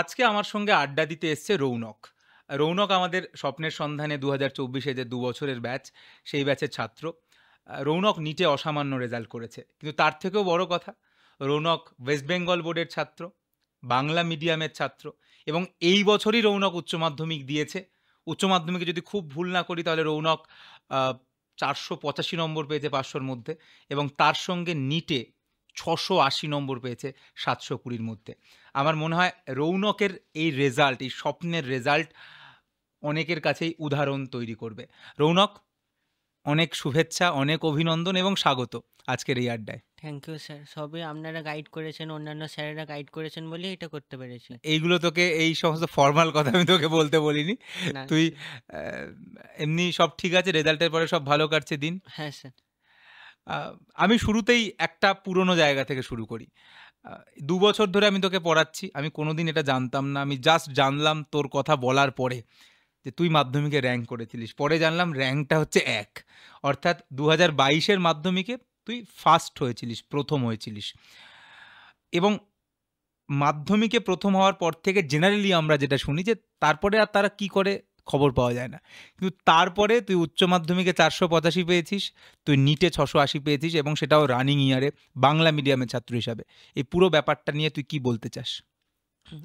আজকে আমার সঙ্গে আড্ডা দিতে এসছে রৌনক রৌনক আমাদের স্বপ্নের সন্ধানে দু হাজার চব্বিশে যে দু বছরের ব্যাচ সেই ব্যাচের ছাত্র রৌনক নিটে অসামান্য রেজাল্ট করেছে কিন্তু তার থেকেও বড় কথা রৌনক ওয়েস্ট বেঙ্গল বোর্ডের ছাত্র বাংলা মিডিয়ামের ছাত্র এবং এই বছরই রৌনক উচ্চ মাধ্যমিক দিয়েছে উচ্চ মাধ্যমিকে যদি খুব ভুল না করি তাহলে রৌনক চারশো পঁচাশি নম্বর পেয়েছে পাঁচশোর মধ্যে এবং তার সঙ্গে নিটে ছশো আশি নম্বর পেয়েছে সাতশো কুড়ির মধ্যে আমার মনে হয় রৌনকের এই রেজাল্ট এই স্বপ্নের রেজাল্ট অনেকের কাছেই উদাহরণ তৈরি করবে রৌনক অনেক শুভেচ্ছা অনেক অভিনন্দন এবং স্বাগত আজকের এই আড্ডায় থ্যাংক ইউ স্যার সবই আপনারা গাইড করেছেন অন্যান্য স্যারেরা গাইড করেছেন বলেই এটা করতে পেরেছি এইগুলো তোকে এই সমস্ত ফর্মাল কথা আমি তোকে বলতে বলিনি তুই এমনি সব ঠিক আছে রেজাল্টের পরে সব ভালো কাটছে দিন হ্যাঁ স্যার আমি শুরুতেই একটা পুরনো জায়গা থেকে শুরু করি দু বছর ধরে আমি তোকে পড়াচ্ছি আমি কোনোদিন এটা জানতাম না আমি জাস্ট জানলাম তোর কথা বলার পরে যে তুই মাধ্যমিকে র্যাঙ্ক করেছিলিস পরে জানলাম র্যাঙ্কটা হচ্ছে এক অর্থাৎ দু হাজার বাইশের মাধ্যমিকে তুই ফার্স্ট হয়েছিলিস প্রথম হয়েছিলিস এবং মাধ্যমিকে প্রথম হওয়ার পর থেকে জেনারেলি আমরা যেটা শুনি যে তারপরে আর তারা কি করে খবর পাওয়া যায় না কিন্তু তারপরে তুই উচ্চ মাধ্যমিকে চারশো পঁচাশি পেয়েছিস তুই নিটে ছশো আশি পেয়েছিস এবং সেটাও রানিং ইয়ারে বাংলা মিডিয়ামের ছাত্র হিসাবে এই পুরো ব্যাপারটা নিয়ে তুই কি বলতে চাস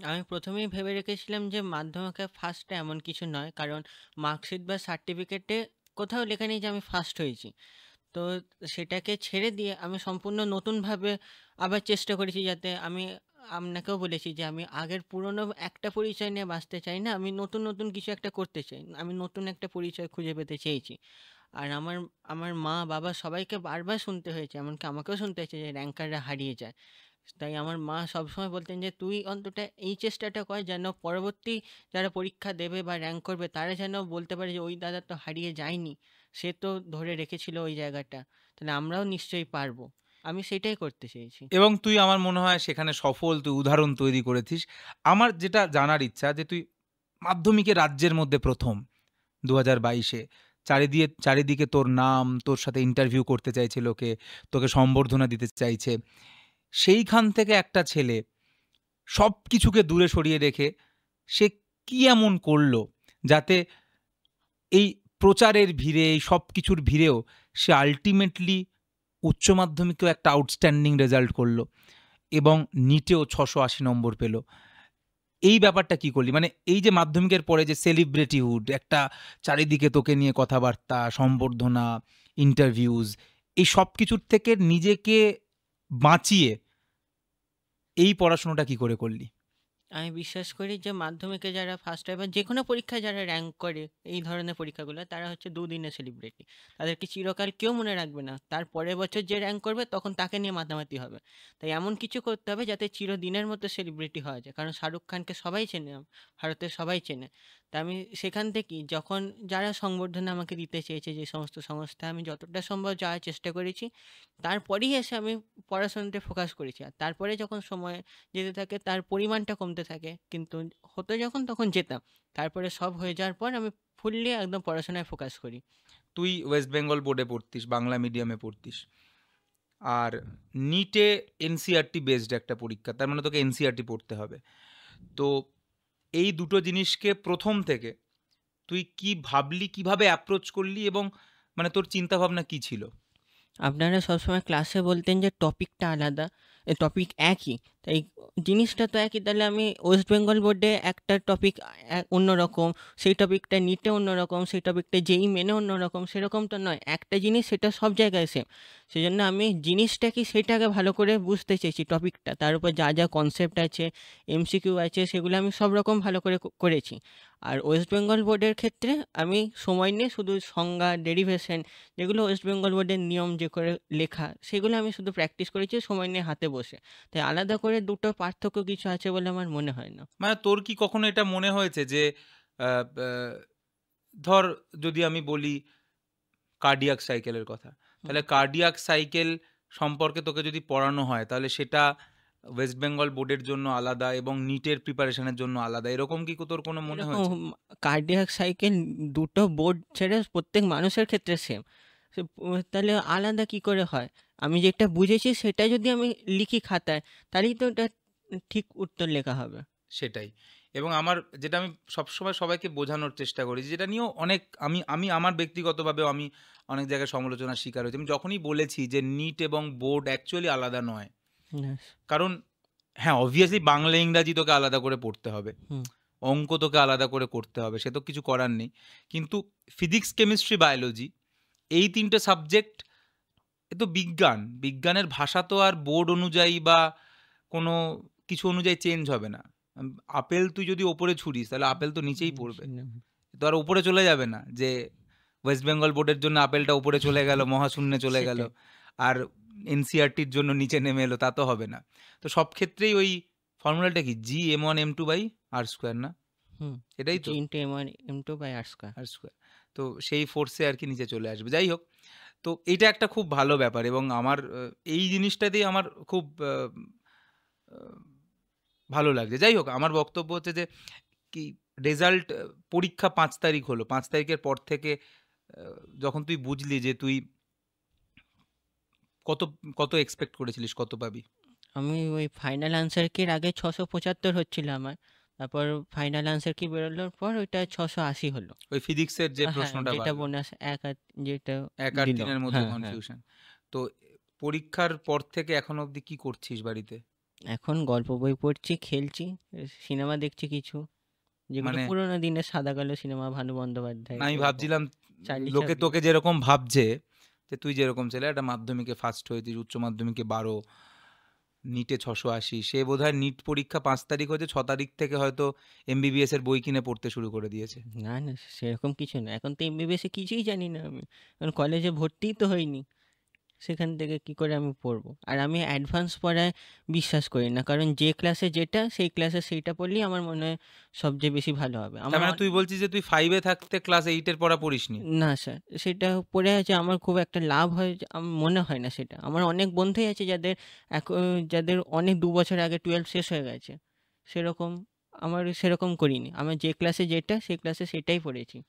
আমি প্রথমেই ভেবে রেখেছিলাম যে মাধ্যমিকে ফার্স্টটা এমন কিছু নয় কারণ মার্কশিট বা সার্টিফিকেটে কোথাও লেখা নেই যে আমি ফার্স্ট হয়েছি তো সেটাকে ছেড়ে দিয়ে আমি সম্পূর্ণ নতুনভাবে আবার চেষ্টা করেছি যাতে আমি আপনাকেও বলেছি যে আমি আগের পুরনো একটা পরিচয় নিয়ে বাঁচতে চাই না আমি নতুন নতুন কিছু একটা করতে চাই আমি নতুন একটা পরিচয় খুঁজে পেতে চেয়েছি আর আমার আমার মা বাবা সবাইকে বারবার শুনতে হয়েছে এমনকি আমাকেও শুনতে হয়েছে যে র্যাঙ্কাররা হারিয়ে যায় তাই আমার মা সবসময় বলতেন যে তুই অন্তত এই চেষ্টাটা কর যেন পরবর্তী যারা পরীক্ষা দেবে বা র্যাঙ্ক করবে তারা যেন বলতে পারে যে ওই দাদা তো হারিয়ে যায়নি সে তো ধরে রেখেছিল ওই জায়গাটা তাহলে আমরাও নিশ্চয়ই পারবো আমি সেটাই করতে চেয়েছি এবং তুই আমার মনে হয় সেখানে সফল তুই উদাহরণ তৈরি করেছিস আমার যেটা জানার ইচ্ছা যে তুই মাধ্যমিকে রাজ্যের মধ্যে প্রথম দু হাজার বাইশে চারিদিকে চারিদিকে তোর নাম তোর সাথে ইন্টারভিউ করতে চাইছে লোকে তোকে সম্বর্ধনা দিতে চাইছে সেইখান থেকে একটা ছেলে সব কিছুকে দূরে সরিয়ে রেখে সে কি এমন করলো যাতে এই প্রচারের ভিড়ে এই সব কিছুর ভিড়েও সে আলটিমেটলি উচ্চ মাধ্যমিকেও একটা আউটস্ট্যান্ডিং রেজাল্ট করলো এবং নিটেও ছশো আশি নম্বর পেল এই ব্যাপারটা কি করলি মানে এই যে মাধ্যমিকের পরে যে সেলিব্রিটিহুড একটা চারিদিকে তোকে নিয়ে কথাবার্তা সম্বর্ধনা ইন্টারভিউজ এই সব কিছুর থেকে নিজেকে বাঁচিয়ে এই পড়াশোনাটা কি করে করলি আমি বিশ্বাস করি যে মাধ্যমিকে যারা ফার্স্ট হয় বা যে কোনো পরীক্ষায় যারা র্যাঙ্ক করে এই ধরনের পরীক্ষাগুলো তারা হচ্ছে দুদিনে সেলিব্রিটি তাদেরকে চিরকাল কেউ মনে রাখবে না তার পরের বছর যে র্যাঙ্ক করবে তখন তাকে নিয়ে মাতামাতি হবে তাই এমন কিছু করতে হবে যাতে চিরদিনের মতো সেলিব্রিটি হওয়া যায় কারণ শাহরুখ খানকে সবাই চেনে ভারতের সবাই চেনে তা আমি সেখান থেকে যখন যারা সংবর্ধনা আমাকে দিতে চেয়েছে যে সমস্ত সংস্থা আমি যতটা সম্ভব যাওয়ার চেষ্টা করেছি তারপরেই এসে আমি পড়াশোনাতে ফোকাস করেছি আর তারপরে যখন সময় যেতে থাকে তার পরিমাণটা কমতে হতে থাকে কিন্তু হতে যখন তখন যেতাম তারপরে সব হয়ে যাওয়ার পর আমি ফুললি একদম পড়াশোনায় ফোকাস করি তুই ওয়েস্ট বেঙ্গল বোর্ডে পড়তিস বাংলা মিডিয়ামে পড়তিস আর নিটে এনসিআরটি বেসড একটা পরীক্ষা তার মানে তোকে এনসিআরটি e পড়তে হবে তো এই দুটো জিনিসকে প্রথম থেকে তুই কি ভাবলি কিভাবে অ্যাপ্রোচ করলি এবং মানে তোর চিন্তাভাবনা কি ছিল আপনারা সবসময় ক্লাসে বলতেন যে টপিকটা আলাদা টপিক একই এই জিনিসটা তো একই তাহলে আমি ওয়েস্ট বেঙ্গল বোর্ডে একটা টপিক অন্যরকম সেই টপিকটা নিতে অন্যরকম সেই টপিকটা যেই মেনে অন্যরকম সেরকম তো নয় একটা জিনিস সেটা সব জায়গায় সেম সেই জন্য আমি জিনিসটা কি সেটাকে ভালো করে বুঝতে চেয়েছি টপিকটা তার উপর যা যা কনসেপ্ট আছে এমসিকিউ আছে সেগুলো আমি সব রকম ভালো করে করেছি আর ওয়েস্ট বেঙ্গল বোর্ডের ক্ষেত্রে আমি সময় নিয়ে শুধু সংজ্ঞা ডেরিভেশন যেগুলো ওয়েস্ট বেঙ্গল বোর্ডের নিয়ম যে করে লেখা সেগুলো আমি শুধু প্র্যাকটিস করেছি সময় নিয়ে হাতে বসে তাই আলাদা করে দুটো পার্থক্য কিছু আছে বলে আমার মনে হয় না মানে তোর কি কখনো এটা মনে হয়েছে যে ধর যদি আমি বলি কার্ডিয়াক সাইকেলের কথা তাহলে কার্ডিয়াক সাইকেল সম্পর্কে তোকে যদি পড়ানো হয় তাহলে সেটা ওয়েস্ট বেঙ্গল বোর্ডের জন্য আলাদা এবং নিটের প্রিপারেশনের জন্য আলাদা এরকম কি তোর কোনো মনে হয় কার্ডিয়াক সাইকেল দুটো বোর্ড ছেড়ে প্রত্যেক মানুষের ক্ষেত্রে সেম তাহলে আলাদা কি করে হয় আমি যেটা বুঝেছি সেটা যদি আমি লিখি খাতায় তাহলেই তো এটা ঠিক উত্তর লেখা হবে সেটাই এবং আমার যেটা আমি সবসময় সবাইকে বোঝানোর চেষ্টা করি যেটা নিয়েও অনেক আমি আমি আমার ব্যক্তিগতভাবেও আমি অনেক জায়গায় সমালোচনার শিকার হয়েছি আমি যখনই বলেছি যে নিট এবং বোর্ড অ্যাকচুয়ালি আলাদা নয় কারণ হ্যাঁ অবভিয়াসলি বাংলা ইংরাজি তোকে আলাদা করে পড়তে হবে অঙ্ক তোকে আলাদা করে করতে হবে সে তো কিছু করার নেই কিন্তু ফিজিক্স কেমিস্ট্রি বায়োলজি এই তিনটে সাবজেক্ট এ তো বিজ্ঞান বিজ্ঞানের ভাষা তো আর বোর্ড অনুযায়ী বা কোনো কিছু অনুযায়ী চেঞ্জ হবে না আপেল তুই যদি ওপরে ছুড়িস তাহলে আপেল তো নিচেই পড়বে তো আর ওপরে চলে যাবে না যে ওয়েস্ট বেঙ্গল বোর্ডের জন্য আপেলটা উপরে চলে গেল মহাশূন্যে চলে গেল আর এনসিআরটির e জন্য নিচে নেমে এলো তা তো হবে না তো সব ক্ষেত্রেই ওই ফর্মুলাটা কি G M one M two by R square না এটাই তো M one M two by R square R square তো সেই ফোর্সে আর কি নিচে চলে আসবে যাই হোক তো এটা একটা খুব ভালো ব্যাপার এবং আমার এই জিনিসটা দিয়ে আমার খুব ভালো লাগছে যাই হোক আমার বক্তব্য হচ্ছে যে কি রেজাল্ট পরীক্ষা পাঁচ তারিখ হলো পাঁচ তারিখের পর থেকে যখন তুই বুঝলি যে তুই কত কত এক্সপেক্ট করেছিলিস কত পাবি আমি ওই ফাইনাল আনসার আগে ছশো পঁচাত্তর হচ্ছিল আমার তারপর ফাইনাল আনসার কি বেরোলোর পর ওইটা ছশো আশি হলো ওই ফিজিক্সের যে হ্যাঁ, প্রশ্নটা যেটা বোনাস এক আর যেটা এক আর দিনের মধ্যে কনফিউশন হ্যাঁ, হ্যাঁ। তো পরীক্ষার পর থেকে এখন অবধি কি করছিস বাড়িতে এখন গল্প বই পড়ছি খেলছি সিনেমা দেখছি কিছু যেগুলো মানে পুরোনো দিনের সাদা কালো সিনেমা ভানু বন্দ্যোপাধ্যায় আমি ভাবছিলাম লোকে তোকে যেরকম ভাবছে যে তুই যেরকম ছেলে একটা মাধ্যমিকে ফার্স্ট হয়েছিস উচ্চ মাধ্যমিকে বারো নিটে ছশো আশি সে বোধহয় নিট পরীক্ষা পাঁচ তারিখ হয়েছে ছ তারিখ থেকে হয়তো এমবিবিএস এর বই কিনে পড়তে শুরু করে দিয়েছে না না সেরকম কিছু না এখন তো এমবিবিএস এ কিছুই জানি না আমি কারণ কলেজে ভর্তিই তো হয়নি সেখান থেকে কি করে আমি পড়ব আর আমি অ্যাডভান্স পড়ায় বিশ্বাস করি না কারণ যে ক্লাসে যেটা সেই ক্লাসে সেইটা পড়লেই আমার মনে হয় সবচেয়ে বেশি ভালো হবে আমার মানে তুই বলছিস যে তুই ফাইভে থাকতে ক্লাস এইটের পড়া পড়িসনি না স্যার সেটা পড়ে আছে আমার খুব একটা লাভ হয় আমার মনে হয় না সেটা আমার অনেক বন্ধুই আছে যাদের যাদের অনেক দু বছর আগে টুয়েলভ শেষ হয়ে গেছে সেরকম আমার সেরকম করিনি আমার যে ক্লাসে যেটা সেই ক্লাসে সেটাই পড়েছি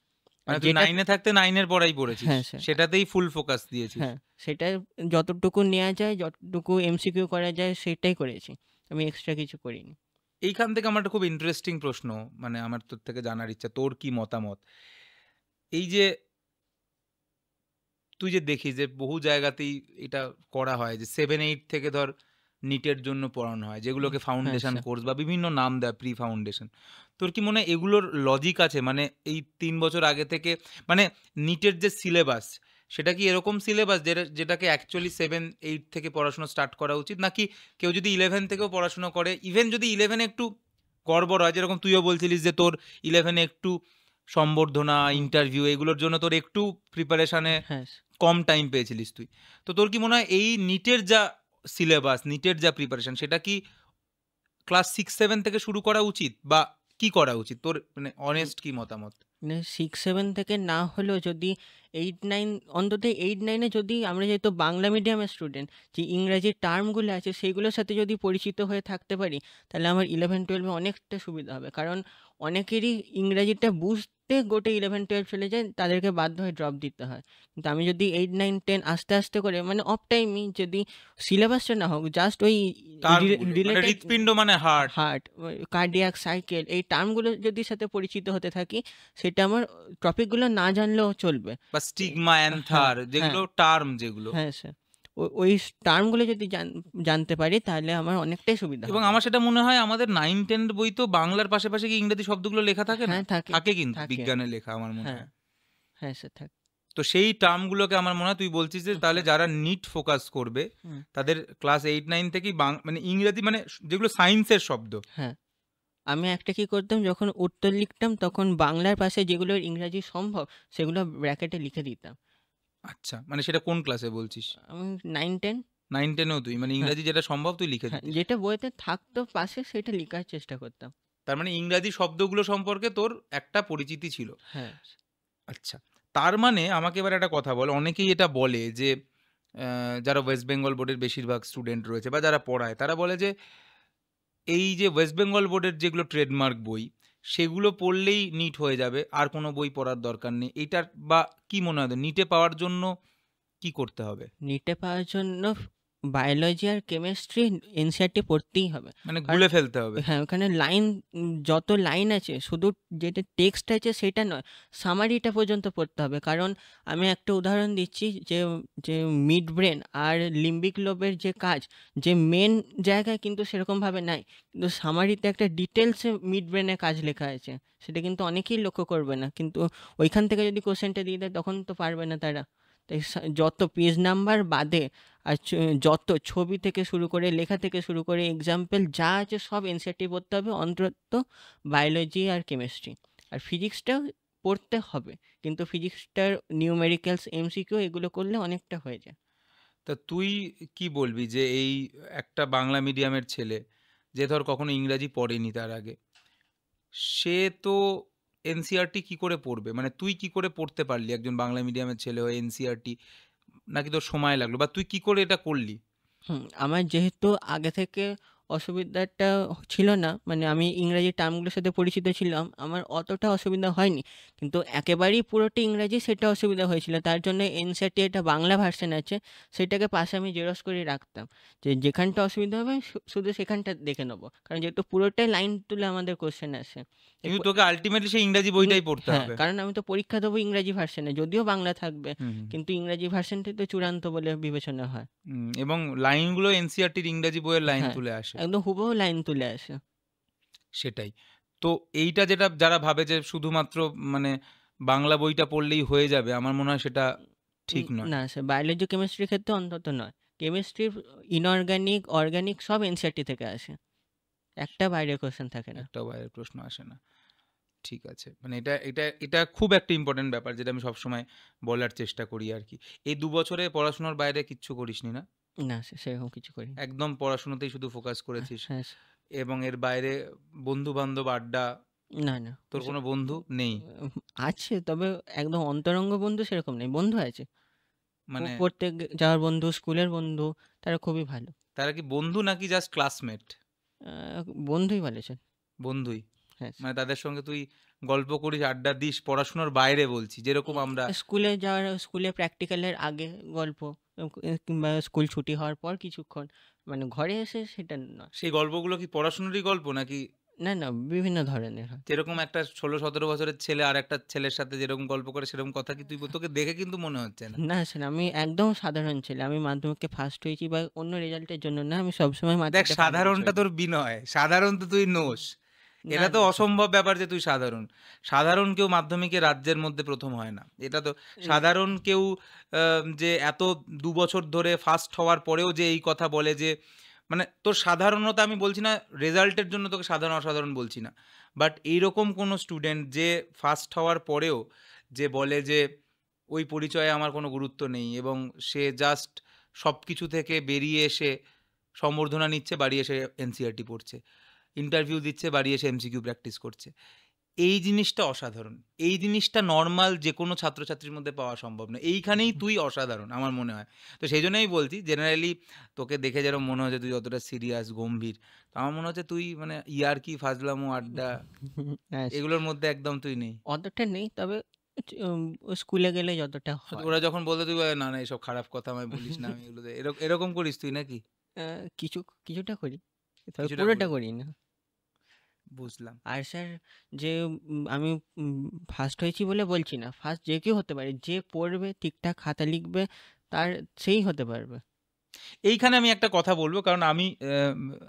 নাইনে থাকতে নাইনের পড়াই পড়েছিস হ্যাঁ, সেটাতেই ফুল ফোকাস দিয়েছিস হ্যাঁ, সেটা যতটুকু নেওয়া যায় যতটুকু এমসিকিউ করা যায় সেটাই করেছি আমি এক্সট্রা কিছু করিনি এইখান থেকে আমার একটা খুব ইন্টারেস্টিং প্রশ্ন মানে আমার তোর থেকে জানার ইচ্ছা তোর কি মতামত এই যে তুই যে দেখিস যে বহু জায়গাতেই এটা করা হয় যে সেভেন এইট থেকে ধর নিটের জন্য পড়ানো হয় যেগুলোকে ফাউন্ডেশন আচ্ছা, আচ্ছা। কোর্স বা বিভিন্ন নাম দেয় প্রি ফাউন্ডেশন তোর কি মনে হয় এগুলোর লজিক আছে মানে এই তিন বছর আগে থেকে মানে নিটের যে সিলেবাস সেটা কি এরকম সিলেবাস যেটা যেটাকে অ্যাকচুয়ালি সেভেন এইট থেকে পড়াশোনা স্টার্ট করা উচিত নাকি কেউ যদি ইলেভেন থেকেও পড়াশোনা করে ইভেন যদি ইলেভেনে একটু গড়বড় হয় যেরকম তুইও বলছিলিস যে তোর ইলেভেনে একটু সম্বর্ধনা ইন্টারভিউ এগুলোর জন্য তোর একটু প্রিপারেশানে হ্যাঁ। কম টাইম পেয়েছিলিস তুই তো তোর কি মনে হয় এই নিটের যা সিলেবাস নিটের যা প্রিপারেশন সেটা কি ক্লাস সিক্স সেভেন থেকে শুরু করা উচিত বা কি করা উচিত তোর মানে অনেস্ট কি মতামত সিক্স মানে সেভেন থেকে না হলেও যদি এইট নাইন অন্তত এইট নাইনে যদি আমরা যেহেতু বাংলা মিডিয়ামের স্টুডেন্ট যে ইংরাজির টার্মগুলো আছে সেইগুলোর সাথে যদি পরিচিত হয়ে থাকতে পারি তাহলে আমার ইলেভেন টুয়েলভে অনেকটা সুবিধা হবে কারণ অনেকেরই ইংরাজিটা বুঝতে গোটে ইলেভেন টুয়েলভ চলে যায় তাদেরকে বাধ্য হয়ে ড্রপ দিতে হয় কিন্তু আমি যদি এইট নাইন টেন আস্তে আস্তে করে মানে অফ টাইমই যদি সিলেবাসটা না হোক জাস্ট ওই মানে হৃৎপিণ্ড মানে হার্ট হার্ট কার্ডিয়াক সাইকেল এই টার্মগুলো যদি সাথে পরিচিত হতে থাকি সেটা আমার টপিকগুলো না জানলেও চলবে বা স্টিগমা অ্যান্থার যেগুলো টার্ম যেগুলো হ্যাঁ স্যার হ্যাঁ, হ্যাঁ। ওই টার্মগুলো যদি জানতে পারি তাহলে আমার অনেকটাই সুবিধা এবং আমার সেটা মনে হয় আমাদের নাইন টেন বই তো বাংলার পাশাপাশি কি ইংরেজি শব্দগুলো লেখা থাকে না হ্যাঁ, থাকে কিন্তু বিজ্ঞানের লেখা আমার মনে হয় হ্যাঁ স্যার থাকে তো সেই টার্মগুলোকে আমার মনে হয় তুই বলছিস যে আচ্ছা। তাহলে যারা নিট ফোকাস করবে তাদের ক্লাস এইট নাইন থেকেই মানে ইংরেজি মানে যেগুলো সায়েন্সের শব্দ হ্যাঁ আমি একটা কি করতাম যখন উত্তর লিখতাম তখন বাংলার পাশে যেগুলো ইংরাজি সম্ভব সেগুলো ব্র্যাকেটে লিখে দিতাম আচ্ছা মানে সেটা কোন ক্লাসে বলছিস আমি নাইন টেন নাইন টেনও তুই মানে হ্যাঁ। ইংরাজি যেটা সম্ভব তুই লিখে হ্যাঁ, দিতিস যেটা বইতে থাকতো পাশে সেটা লেখার চেষ্টা করতাম তার মানে ইংরাজি শব্দগুলো সম্পর্কে তোর একটা পরিচিতি ছিল হ্যাঁ আচ্ছা তার মানে আমাকে এবার একটা কথা বল অনেকেই এটা বলে যে যারা ওয়েস্ট বেঙ্গল বোর্ডের বেশিরভাগ স্টুডেন্ট রয়েছে বা যারা পড়ায় তারা বলে যে এই যে ওয়েস্ট বেঙ্গল বোর্ডের যেগুলো ট্রেডমার্ক বই সেগুলো পড়লেই নিট হয়ে যাবে আর কোনো বই পড়ার দরকার নেই এটার বা কি মনে হয় নিটে পাওয়ার জন্য কি করতে হবে নিটে পাওয়ার জন্য বায়োলজি আর কেমিস্ট্রি এনসিআরটি পড়তেই হবে মানে গুলে ফেলতে হবে হ্যাঁ ওখানে লাইন যত লাইন আছে শুধু যেটা টেক্সট আছে সেটা নয় সামারিটা পর্যন্ত পড়তে হবে কারণ আমি একটা উদাহরণ দিচ্ছি যে যে মিড ব্রেন আর লিম্বিক লোবের যে কাজ যে মেন জায়গায় কিন্তু সেরকমভাবে নাই কিন্তু সামারিতে একটা ডিটেলসে মিড ব্রেনে কাজ লেখা আছে সেটা কিন্তু অনেকেই লক্ষ্য করবে না কিন্তু ওইখান থেকে যদি কোশ্চেনটা দিয়ে দেয় তখন তো পারবে না তারা তাই যত পেজ নাম্বার বাদে আর যত ছবি থেকে শুরু করে লেখা থেকে শুরু করে এক্সাম্পল যা আছে সব এনসিআরটি পড়তে হবে অন্তত বায়োলজি আর কেমিস্ট্রি আর ফিজিক্সটাও পড়তে হবে কিন্তু ফিজিক্সটার নিউমেরিক্যালস এমসিকিউ এগুলো করলে অনেকটা হয়ে যায় তা তুই কি বলবি যে এই একটা বাংলা মিডিয়ামের ছেলে যে ধর কখনো ইংরাজি পড়েনি তার আগে সে তো এনসিআরটি e কি করে পড়বে মানে তুই কি করে পড়তে পারলি একজন বাংলা মিডিয়ামের ছেলে হয়ে এনসিআরটি নাকি তোর সময় লাগলো বা তুই কি করে এটা করলি আমার যেহেতু আগে থেকে অসুবিধাটা ছিল না মানে আমি ইংরাজি টার্মগুলোর সাথে পরিচিত ছিলাম আমার অতটা অসুবিধা হয়নি কিন্তু একেবারেই পুরোটি ইংরাজি সেটা অসুবিধা হয়েছিল তার জন্য এনসিআরটি একটা বাংলা ভার্সন আছে সেটাকে পাশে আমি জেরক্স করে রাখতাম যে যেখানটা অসুবিধা হবে শুধু সেখানটা দেখে নেবো কারণ যেহেতু পুরোটাই লাইন তুলে আমাদের কোশ্চেন আসে কিন্তু তোকে আলটিমেটলি সেই ইংরাজি বইটাই পড়তে হ্যাঁ, হবে কারণ আমি তো পরীক্ষা দেবো ইংরাজি ভার্সনে যদিও বাংলা থাকবে কিন্তু ইংরাজি ভার্সনটাই তো চূড়ান্ত বলে বিবেচনা হয় এবং লাইনগুলো এনসিআরটির ইংরাজি বইয়ের লাইন হ্যাঁ। তুলে আসে একদম হুবহু লাইন তুলে আসে সেটাই তো এইটা যেটা যারা ভাবে যে শুধুমাত্র মানে বাংলা বইটা পড়লেই হয়ে যাবে আমার মনে হয় সেটা ঠিক নয় না স্যার বায়োলজি কেমিস্ট্রির ক্ষেত্রে অন্তত নয় কেমিস্ট্রির ইনঅর্গানিক অর্গানিক সব এনসিআরটি থেকে আসে একটা বাইরের কোশ্চেন থাকে না একটা বাইরের প্রশ্ন আসে না ঠিক আছে মানে এটা এটা এটা খুব একটা ইম্পর্টেন্ট ব্যাপার যেটা আমি সবসময় বলার চেষ্টা করি আর কি এই দু বছরে পড়াশোনার বাইরে কিচ্ছু করিসনি না না সেরকম কিছু করি একদম পড়াশোনাতেই শুধু ফোকাস করেছিস হ্যাঁ এবং এর বাইরে বন্ধু বান্ধব আড্ডা না না তোর কোনো বন্ধু নেই আছে তবে একদম অন্তরঙ্গ বন্ধু সেরকম নেই বন্ধু আছে মানে প্রত্যেক যাওয়ার বন্ধু স্কুলের বন্ধু তারা খুবই ভালো তারা কি বন্ধু নাকি জাস্ট ক্লাসমেট আহ, বন্ধুই বলেছেন বন্ধুই হ্যাঁ মানে তাদের সঙ্গে তুই গল্প করিস আড্ডা দিস পড়াশোনার বাইরে বলছি যেরকম আমরা স্কুলে যাওয়ার স্কুলে প্র্যাকটিক্যালের আগে গল্প কিংবা স্কুল ছুটি হওয়ার পর কিছুক্ষণ মানে ঘরে এসে সেটা না সেই গল্পগুলো কি পড়াশোনারই গল্প নাকি না না বিভিন্ন ধরনের হয় যেরকম একটা ষোলো সতেরো বছরের ছেলে আর একটা ছেলের সাথে যেরকম গল্প করে সেরকম কথা কি তুই তোকে দেখে কিন্তু মনে হচ্ছে না না স্যার আমি একদম সাধারণ ছেলে আমি মাধ্যমিককে ফার্স্ট হয়েছি বা অন্য রেজাল্টের জন্য না আমি সবসময় দেখ সাধারণটা তোর বিনয় সাধারণ তো তুই নোস এটা তো অসম্ভব ব্যাপার যে তুই সাধারণ সাধারণ কেউ মাধ্যমিকে রাজ্যের মধ্যে প্রথম হয় না এটা তো সাধারণ কেউ যে এত দু বছর ধরে ফার্স্ট হওয়ার পরেও যে এই কথা বলে যে মানে তোর সাধারণতা আমি বলছি না রেজাল্টের জন্য তোকে সাধারণ অসাধারণ বলছি না বাট এইরকম কোনো স্টুডেন্ট যে ফার্স্ট হওয়ার পরেও যে বলে যে ওই পরিচয়ে আমার কোনো গুরুত্ব নেই এবং সে জাস্ট সব কিছু থেকে বেরিয়ে এসে সম্বর্ধনা নিচ্ছে বাড়ি এসে এনসিআরটি পড়ছে ইন্টারভিউ দিচ্ছে বাড়ি এসে এমসিকিউ প্র্যাকটিস করছে এই জিনিসটা অসাধারণ এই জিনিসটা নর্মাল যে কোনো ছাত্রছাত্রীর মধ্যে পাওয়া সম্ভব নয় এইখানেই তুই অসাধারণ আমার মনে হয় তো সেই জন্যই বলছি জেনারেলি তোকে দেখে যেরকম মনে হচ্ছে তুই অতটা সিরিয়াস গম্ভীর তো আমার মনে হচ্ছে তুই মানে ইয়ার কি ফাজলামো আড্ডা হ্যাঁ, এগুলোর মধ্যে একদম তুই নেই অতটা নেই তবে স্কুলে গেলে যতটা ওরা যখন বলতো তুই না না এসব খারাপ কথা আমায় বলিস না আমি এগুলো এরকম করিস তুই নাকি কিছু কিছুটা করি পুরোটা করি না বুঝলাম আর স্যার যে আমি ফার্স্ট হয়েছি বলে বলছি না ফার্স্ট যে কেউ হতে পারে যে পড়বে ঠিকঠাক খাতা লিখবে তার সেই হতে পারবে এইখানে আমি একটা কথা বলবো কারণ আমি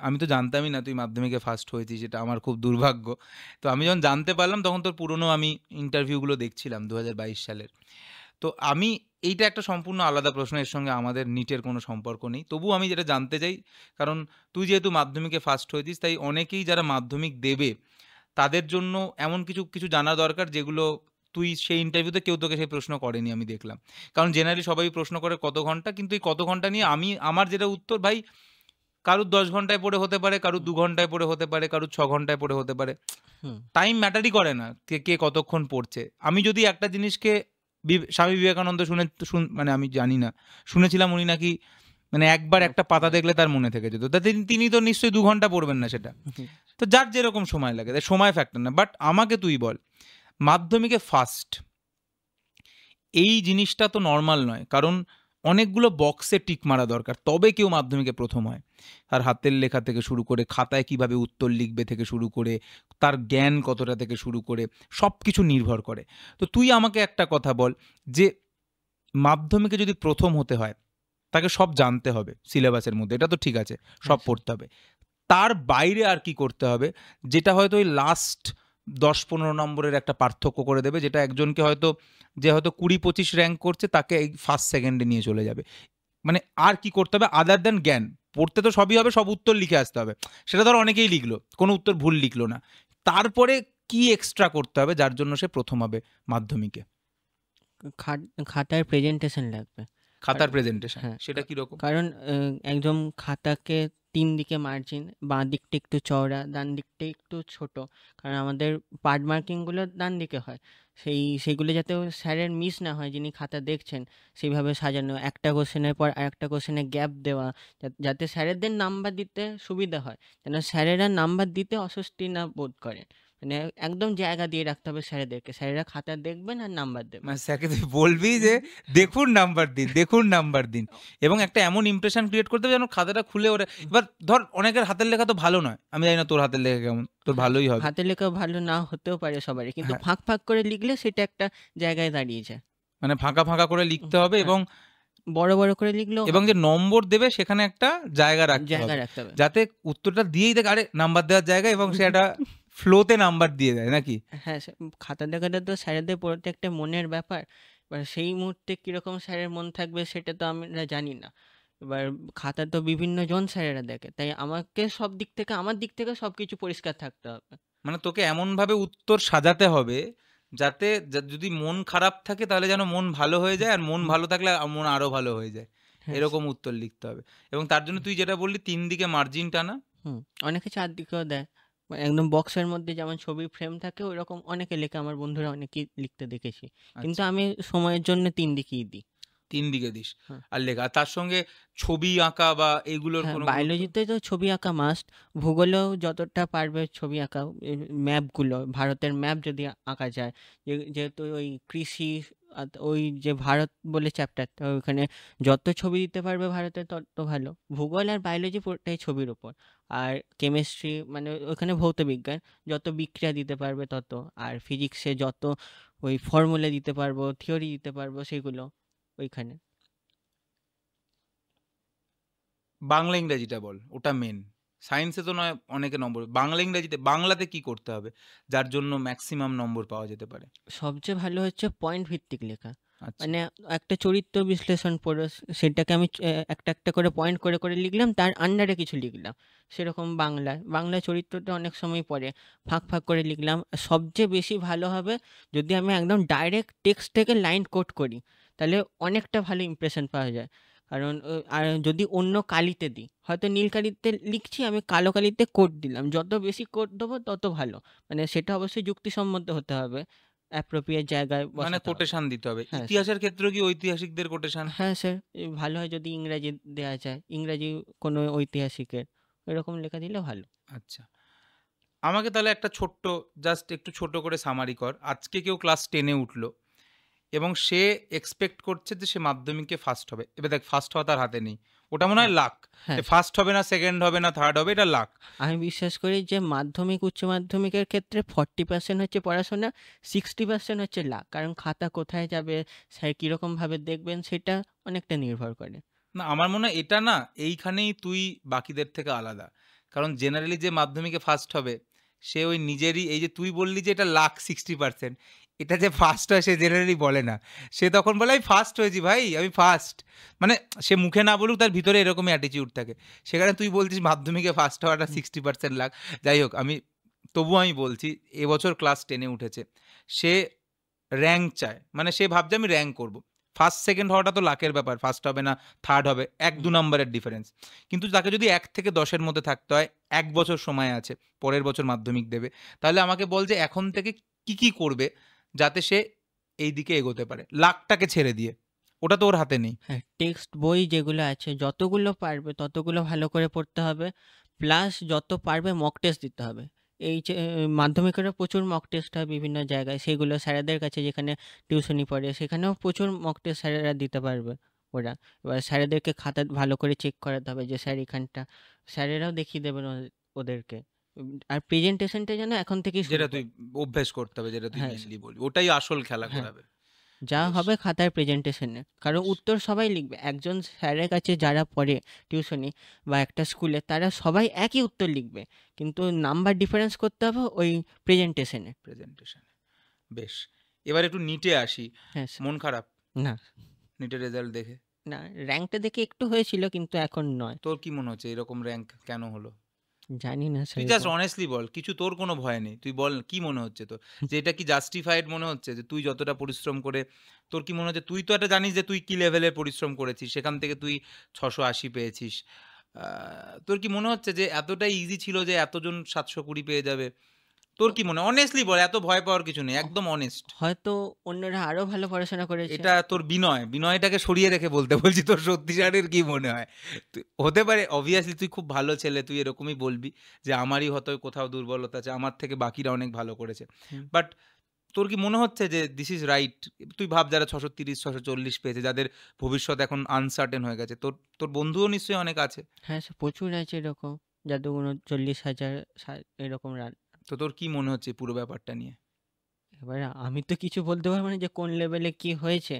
আমি তো জানতামই না তুই মাধ্যমিকে ফার্স্ট হয়েছিস যেটা আমার খুব দুর্ভাগ্য তো আমি যখন জানতে পারলাম তখন তোর পুরনো আমি ইন্টারভিউগুলো দেখছিলাম দু সালের তো আমি এইটা একটা সম্পূর্ণ আলাদা প্রশ্ন এর সঙ্গে আমাদের নিটের কোনো সম্পর্ক নেই তবু আমি যেটা জানতে চাই কারণ তুই যেহেতু মাধ্যমিকে ফার্স্ট হয়েছিস তাই অনেকেই যারা মাধ্যমিক দেবে তাদের জন্য এমন কিছু কিছু জানা দরকার যেগুলো তুই সেই ইন্টারভিউতে কেউ তোকে সেই প্রশ্ন করেনি আমি দেখলাম কারণ জেনারেলি সবাই প্রশ্ন করে কত ঘন্টা কিন্তু এই কত ঘন্টা নিয়ে আমি আমার যেটা উত্তর ভাই কারুর দশ ঘন্টায় পড়ে হতে পারে কারুর দু ঘন্টায় পড়ে হতে পারে কারুর ছ ঘন্টায় পড়ে হতে পারে টাইম ম্যাটারই করে না কে কে কতক্ষণ পড়ছে আমি যদি একটা জিনিসকে স্বামী বিবেকানন্দ শুনে মানে আমি জানি না শুনেছিলাম উনি নাকি মানে একবার একটা পাতা দেখলে তার মনে থেকে যেত তা তিনি তো নিশ্চয়ই দু ঘন্টা পড়বেন না সেটা তো যার যেরকম সময় লাগে সময় ফ্যাক্টর না বাট আমাকে তুই বল মাধ্যমিকে ফার্স্ট এই জিনিসটা তো নর্মাল নয় কারণ অনেকগুলো বক্সে টিক মারা দরকার তবে কেউ মাধ্যমিকে প্রথম হয় আর হাতের লেখা থেকে শুরু করে খাতায় কিভাবে উত্তর লিখবে থেকে শুরু করে তার জ্ঞান কতটা থেকে শুরু করে সব কিছু নির্ভর করে তো তুই আমাকে একটা কথা বল যে মাধ্যমিকে যদি প্রথম হতে হয় তাকে সব জানতে হবে সিলেবাসের মধ্যে এটা তো ঠিক আছে সব আচ্ছা। পড়তে হবে তার বাইরে আর কি করতে হবে যেটা হয়তো ওই লাস্ট দশ পনেরো নম্বরের একটা পার্থক্য করে দেবে যেটা একজনকে হয়তো যে হয়তো কুড়ি পঁচিশ র্যাঙ্ক করছে তাকে এই ফার্স্ট সেকেন্ডে নিয়ে চলে যাবে মানে আর কি করতে হবে আদার দ্যান জ্ঞান পড়তে তো সবই হবে সব উত্তর লিখে আসতে হবে সেটা ধর অনেকেই লিখলো কোনো উত্তর ভুল লিখলো না তারপরে কি এক্সট্রা করতে হবে যার জন্য সে প্রথম হবে মাধ্যমিকে খাতার প্রেজেন্টেশন লাগবে খাতার প্রেজেন্টেশন হ্যাঁ, সেটা কীরকম কারণ একদম খাতাকে তিন দিকে মার্জিন বাঁ দিকটা একটু চওড়া ডান দিকটা একটু ছোট কারণ আমাদের পার্ট মার্কিংগুলো ডান দিকে হয় সেই সেইগুলো যাতে স্যারের মিস না হয় যিনি খাতা দেখছেন সেইভাবে সাজানো একটা কোশ্চেনের পর আরেকটা কোশ্চেনে গ্যাপ দেওয়া যাতে স্যারেদের নাম্বার দিতে সুবিধা হয় যেন স্যারেরা নাম্বার দিতে অস্বস্তি না বোধ করেন মানে একদম জায়গা দিয়ে রাখতে হবে স্যারেদেরকে স্যারেরা খাতা দেখবেন আর নাম্বার দেবে মানে স্যারকে তুই বলবি যে দেখুন নাম্বার দিন দেখুন নাম্বার দিন এবং একটা এমন ইমপ্রেশন ক্রিয়েট করতে হবে যেন খাতাটা খুলে ওরা এবার ধর অনেকের হাতের লেখা তো ভালো নয় আমি জানি না তোর হাতের লেখা কেমন তোর ভালোই হবে হাতের লেখা ভালো না হতেও পারে সবারই কিন্তু হ্যাঁ। ফাঁক ফাঁক করে লিখলে সেটা একটা জায়গায় দাঁড়িয়ে যায় মানে ফাঁকা ফাঁকা করে লিখতে হবে হ্যাঁ। এবং বড় বড় করে লিখলো এবং যে নম্বর দেবে সেখানে একটা জায়গা রাখতে হবে যাতে উত্তরটা দিয়েই দেখ আরে নাম্বার দেওয়ার জায়গা এবং সেটা ফ্লোতে নাম্বার দিয়ে দেয় নাকি হ্যাঁ খাতা দেখাটা তো স্যারেদের পড়তে একটা মনের ব্যাপার এবার সেই মুহূর্তে কীরকম স্যারের মন থাকবে সেটা তো আমরা জানি না এবার খাতা তো বিভিন্ন জন স্যারেরা দেখে তাই আমাকে সব দিক থেকে আমার দিক থেকে সব কিছু পরিষ্কার থাকতে হবে মানে তোকে এমনভাবে উত্তর সাজাতে হবে যাতে যদি মন খারাপ থাকে তাহলে যেন মন ভালো হয়ে যায় আর মন ভালো থাকলে মন আরও ভালো হয়ে যায় হ্যাঁ। এরকম উত্তর লিখতে হবে এবং তার জন্য তুই যেটা বললি তিন দিকে মার্জিন টানা হুম অনেকে চার দিকেও দেয় মানে একদম বক্সের মধ্যে যেমন ছবির ফ্রেম থাকে ওই রকম অনেকে লেখে আমার বন্ধুরা অনেকেই লিখতে দেখেছি কিন্তু আচ্ছা। আমি সময়ের জন্য তিন দিকেই দিই তিন দিকে দিস হ্যাঁ। আর লেখা তার সঙ্গে ছবি আঁকা বা এগুলো হ্যাঁ, বায়োলজিতে তো ছবি আঁকা মাস্ট ভূগোলেও যতটা পারবে ছবি আঁকা ম্যাপগুলো ভারতের ম্যাপ যদি আঁকা যায় যেহেতু ওই কৃষি ওই যে ভারত বলে চ্যাপ্টার ওইখানে যত ছবি দিতে পারবে ভারতের তত ভালো ভূগোল আর বায়োলজি পুরোটাই ছবির ওপর আর কেমিস্ট্রি মানে ওখানে ভৌত বিজ্ঞান যত বিক্রিয়া দিতে পারবে তত আর ফিজিক্সে যত ওই ফর্মুলা দিতে পারবো থিওরি দিতে পারবো সেগুলো ওইখানে বাংলা ইংরাজিটা বল ওটা মেন সায়েন্সে তো নয় অনেকে নম্বর বাংলা ইংরাজিতে বাংলাতে কি করতে হবে যার জন্য ম্যাক্সিমাম নম্বর পাওয়া যেতে পারে সবচেয়ে ভালো হচ্ছে পয়েন্ট ভিত্তিক লেখা আচ্ছা। মানে একটা চরিত্র বিশ্লেষণ পড়ে সেটাকে আমি একটা একটা করে পয়েন্ট করে করে লিখলাম তার আন্ডারে কিছু লিখলাম সেরকম বাংলা বাংলা চরিত্রটা অনেক সময় পরে ফাঁক ফাঁক করে লিখলাম সবচেয়ে বেশি ভালো হবে যদি আমি একদম ডাইরেক্ট টেক্সট থেকে লাইন কোট করি তাহলে অনেকটা ভালো ইমপ্রেশন পাওয়া যায় কারণ আর যদি অন্য কালিতে দিই হয়তো নীল কালিতে লিখছি আমি কালো কালিতে কোড দিলাম যত বেশি কোড দেবো তত ভালো মানে সেটা অবশ্যই যুক্তিসম্মত হতে হবে অ্যাপ্রোপ্রিয়েট জায়গায় মানে কোটেশন দিতে হবে হ্যাঁ, ইতিহাসের ক্ষেত্রে কি ঐতিহাসিকদের কোটেশন হ্যাঁ স্যার ভালো হয় যদি ইংরাজি দেওয়া যায় ইংরাজি কোনো ঐতিহাসিকের এরকম লেখা দিলে ভালো আচ্ছা আমাকে তাহলে একটা ছোট্ট জাস্ট একটু ছোট করে সামারি কর আজকে কেউ ক্লাস টেনে উঠলো এবং সে এক্সপেক্ট করছে যে সে মাধ্যমিকে ফার্স্ট হবে এবার দেখ ফার্স্ট হওয়া তার হাতে নেই ওটা মনে হয় লাখ হ্যাঁ। ফার্স্ট হ্যাঁ। হবে না সেকেন্ড হবে না থার্ড হবে এটা লাখ আমি বিশ্বাস করি যে মাধ্যমিক উচ্চ মাধ্যমিকের ক্ষেত্রে ফর্টি পার্সেন্ট হচ্ছে পড়াশোনা সিক্সটি পার্সেন্ট হচ্ছে লাখ কারণ খাতা কোথায় যাবে স্যার কীরকমভাবে দেখবেন সেটা অনেকটা নির্ভর করে না আমার মনে হয় এটা না এইখানেই তুই বাকিদের থেকে আলাদা কারণ জেনারেলি যে মাধ্যমিকে ফার্স্ট হবে সে ওই নিজেরই এই যে তুই বললি যে এটা লাখ সিক্সটি পার্সেন্ট এটা যে ফার্স্ট হয় সে জেনারেলি বলে না সে তখন বলে আমি ফার্স্ট হয়েছি ভাই আমি ফার্স্ট মানে সে মুখে না বলুক তার ভিতরে এরকমই অ্যাটিচিউড থাকে সেখানে তুই বলছিস মাধ্যমিকে ফার্স্ট হওয়াটা সিক্সটি পার্সেন্ট লাখ যাই হোক আমি তবু আমি বলছি এবছর ক্লাস টেনে উঠেছে সে র্যাঙ্ক চায় মানে সে ভাবছে আমি র্যাঙ্ক করব ফার্স্ট সেকেন্ড হওয়াটা তো লাখের ব্যাপার ফার্স্ট হবে না থার্ড হবে এক দু নম্বরের ডিফারেন্স কিন্তু তাকে যদি এক থেকে দশের মধ্যে থাকতে হয় এক বছর সময় আছে পরের বছর মাধ্যমিক দেবে তাহলে আমাকে বল যে এখন থেকে কি কি করবে যাতে সে এই দিকে এগোতে পারে লাখটাকে ছেড়ে দিয়ে ওটা তো ওর হাতে নেই হ্যাঁ টেক্সট বই যেগুলো আছে যতগুলো পারবে ততগুলো ভালো করে পড়তে হবে প্লাস যত পারবে মক টেস্ট দিতে হবে এই যে মাধ্যমিকেরও প্রচুর মক টেস্ট হয় বিভিন্ন জায়গায় সেগুলো স্যারেদের কাছে যেখানে টিউশনি পড়ে সেখানেও প্রচুর মক টেস্ট স্যারেরা দিতে পারবে ওরা এবার স্যারেদেরকে খাতা ভালো করে চেক করাতে হবে যে স্যার এখানটা স্যারেরাও দেখিয়ে দেবেন ওদেরকে আর প্রেজেন্টেশনটা যেন এখন থেকে যেটা তুই অভ্যেস করতে হবে যেটা তুই বেসিক্যালি বলি ওটাই আসল খেলা হ্যাঁ। করাবে যা হবে খাতায় প্রেজেন্টেশনে কারণ উত্তর সবাই লিখবে একজন স্যারের কাছে যারা পড়ে টিউশনি বা একটা স্কুলে তারা সবাই একই উত্তর লিখবে কিন্তু নাম্বার ডিফারেন্স করতে হবে ওই প্রেজেন্টেশনে প্রেজেন্টেশনে বেশ এবার একটু নিটে আসি হ্যাঁ, মন খারাপ না নিটের রেজাল্ট দেখে না র্যাঙ্কটা দেখে একটু হয়েছিল কিন্তু এখন নয় তোর কি মনে হচ্ছে এরকম র্যাঙ্ক কেন হলো জানি না তুই জাস্ট অনেস্টলি বল কিছু তোর কোনো ভয় নেই তুই বল কি মনে হচ্ছে তোর যে এটা কি জাস্টিফাইড মনে হচ্ছে যে তুই যতটা পরিশ্রম করে তোর কি মনে হচ্ছে তুই তো এটা জানিস যে তুই কি লেভেলের পরিশ্রম করেছিস সেখান থেকে তুই ছশো আশি পেয়েছিস আহ, তোর কি মনে হচ্ছে যে এতটাই ইজি ছিল যে এতজন সাতশো কুড়ি পেয়ে যাবে তোর কি মনে অনেস্টলি বল এত ভয় পাওয়ার কিছু নেই একদম অনেস্ট হয়তো অন্যরা আরো ভালো পড়াশোনা করেছে এটা তোর বিনয় বিনয়টাকে সরিয়ে রেখে বলতে বলছি তোর সত্যিকারের কি মনে হয় হতে পারে অবভিয়াসলি তুই খুব ভালো ছেলে তুই এরকমই বলবি যে আমারই হয়তো কোথাও দুর্বলতা আছে আমার থেকে বাকিরা অনেক ভালো করেছে বাট তোর কি মনে হচ্ছে যে দিস ইজ রাইট তুই ভাব যারা ছশো তিরিশ ছশো চল্লিশ পেয়েছে যাদের ভবিষ্যৎ এখন আনসার্টেন হয়ে গেছে তোর তোর বন্ধুও নিশ্চয়ই অনেক আছে হ্যাঁ প্রচুর আছে এরকম যাদের কোনো চল্লিশ হাজার এরকম রান তো তোর কি মনে হচ্ছে পুরো ব্যাপারটা নিয়ে এবার আমি তো কিছু বলতে পারবো না যে কোন লেভেলে কি হয়েছে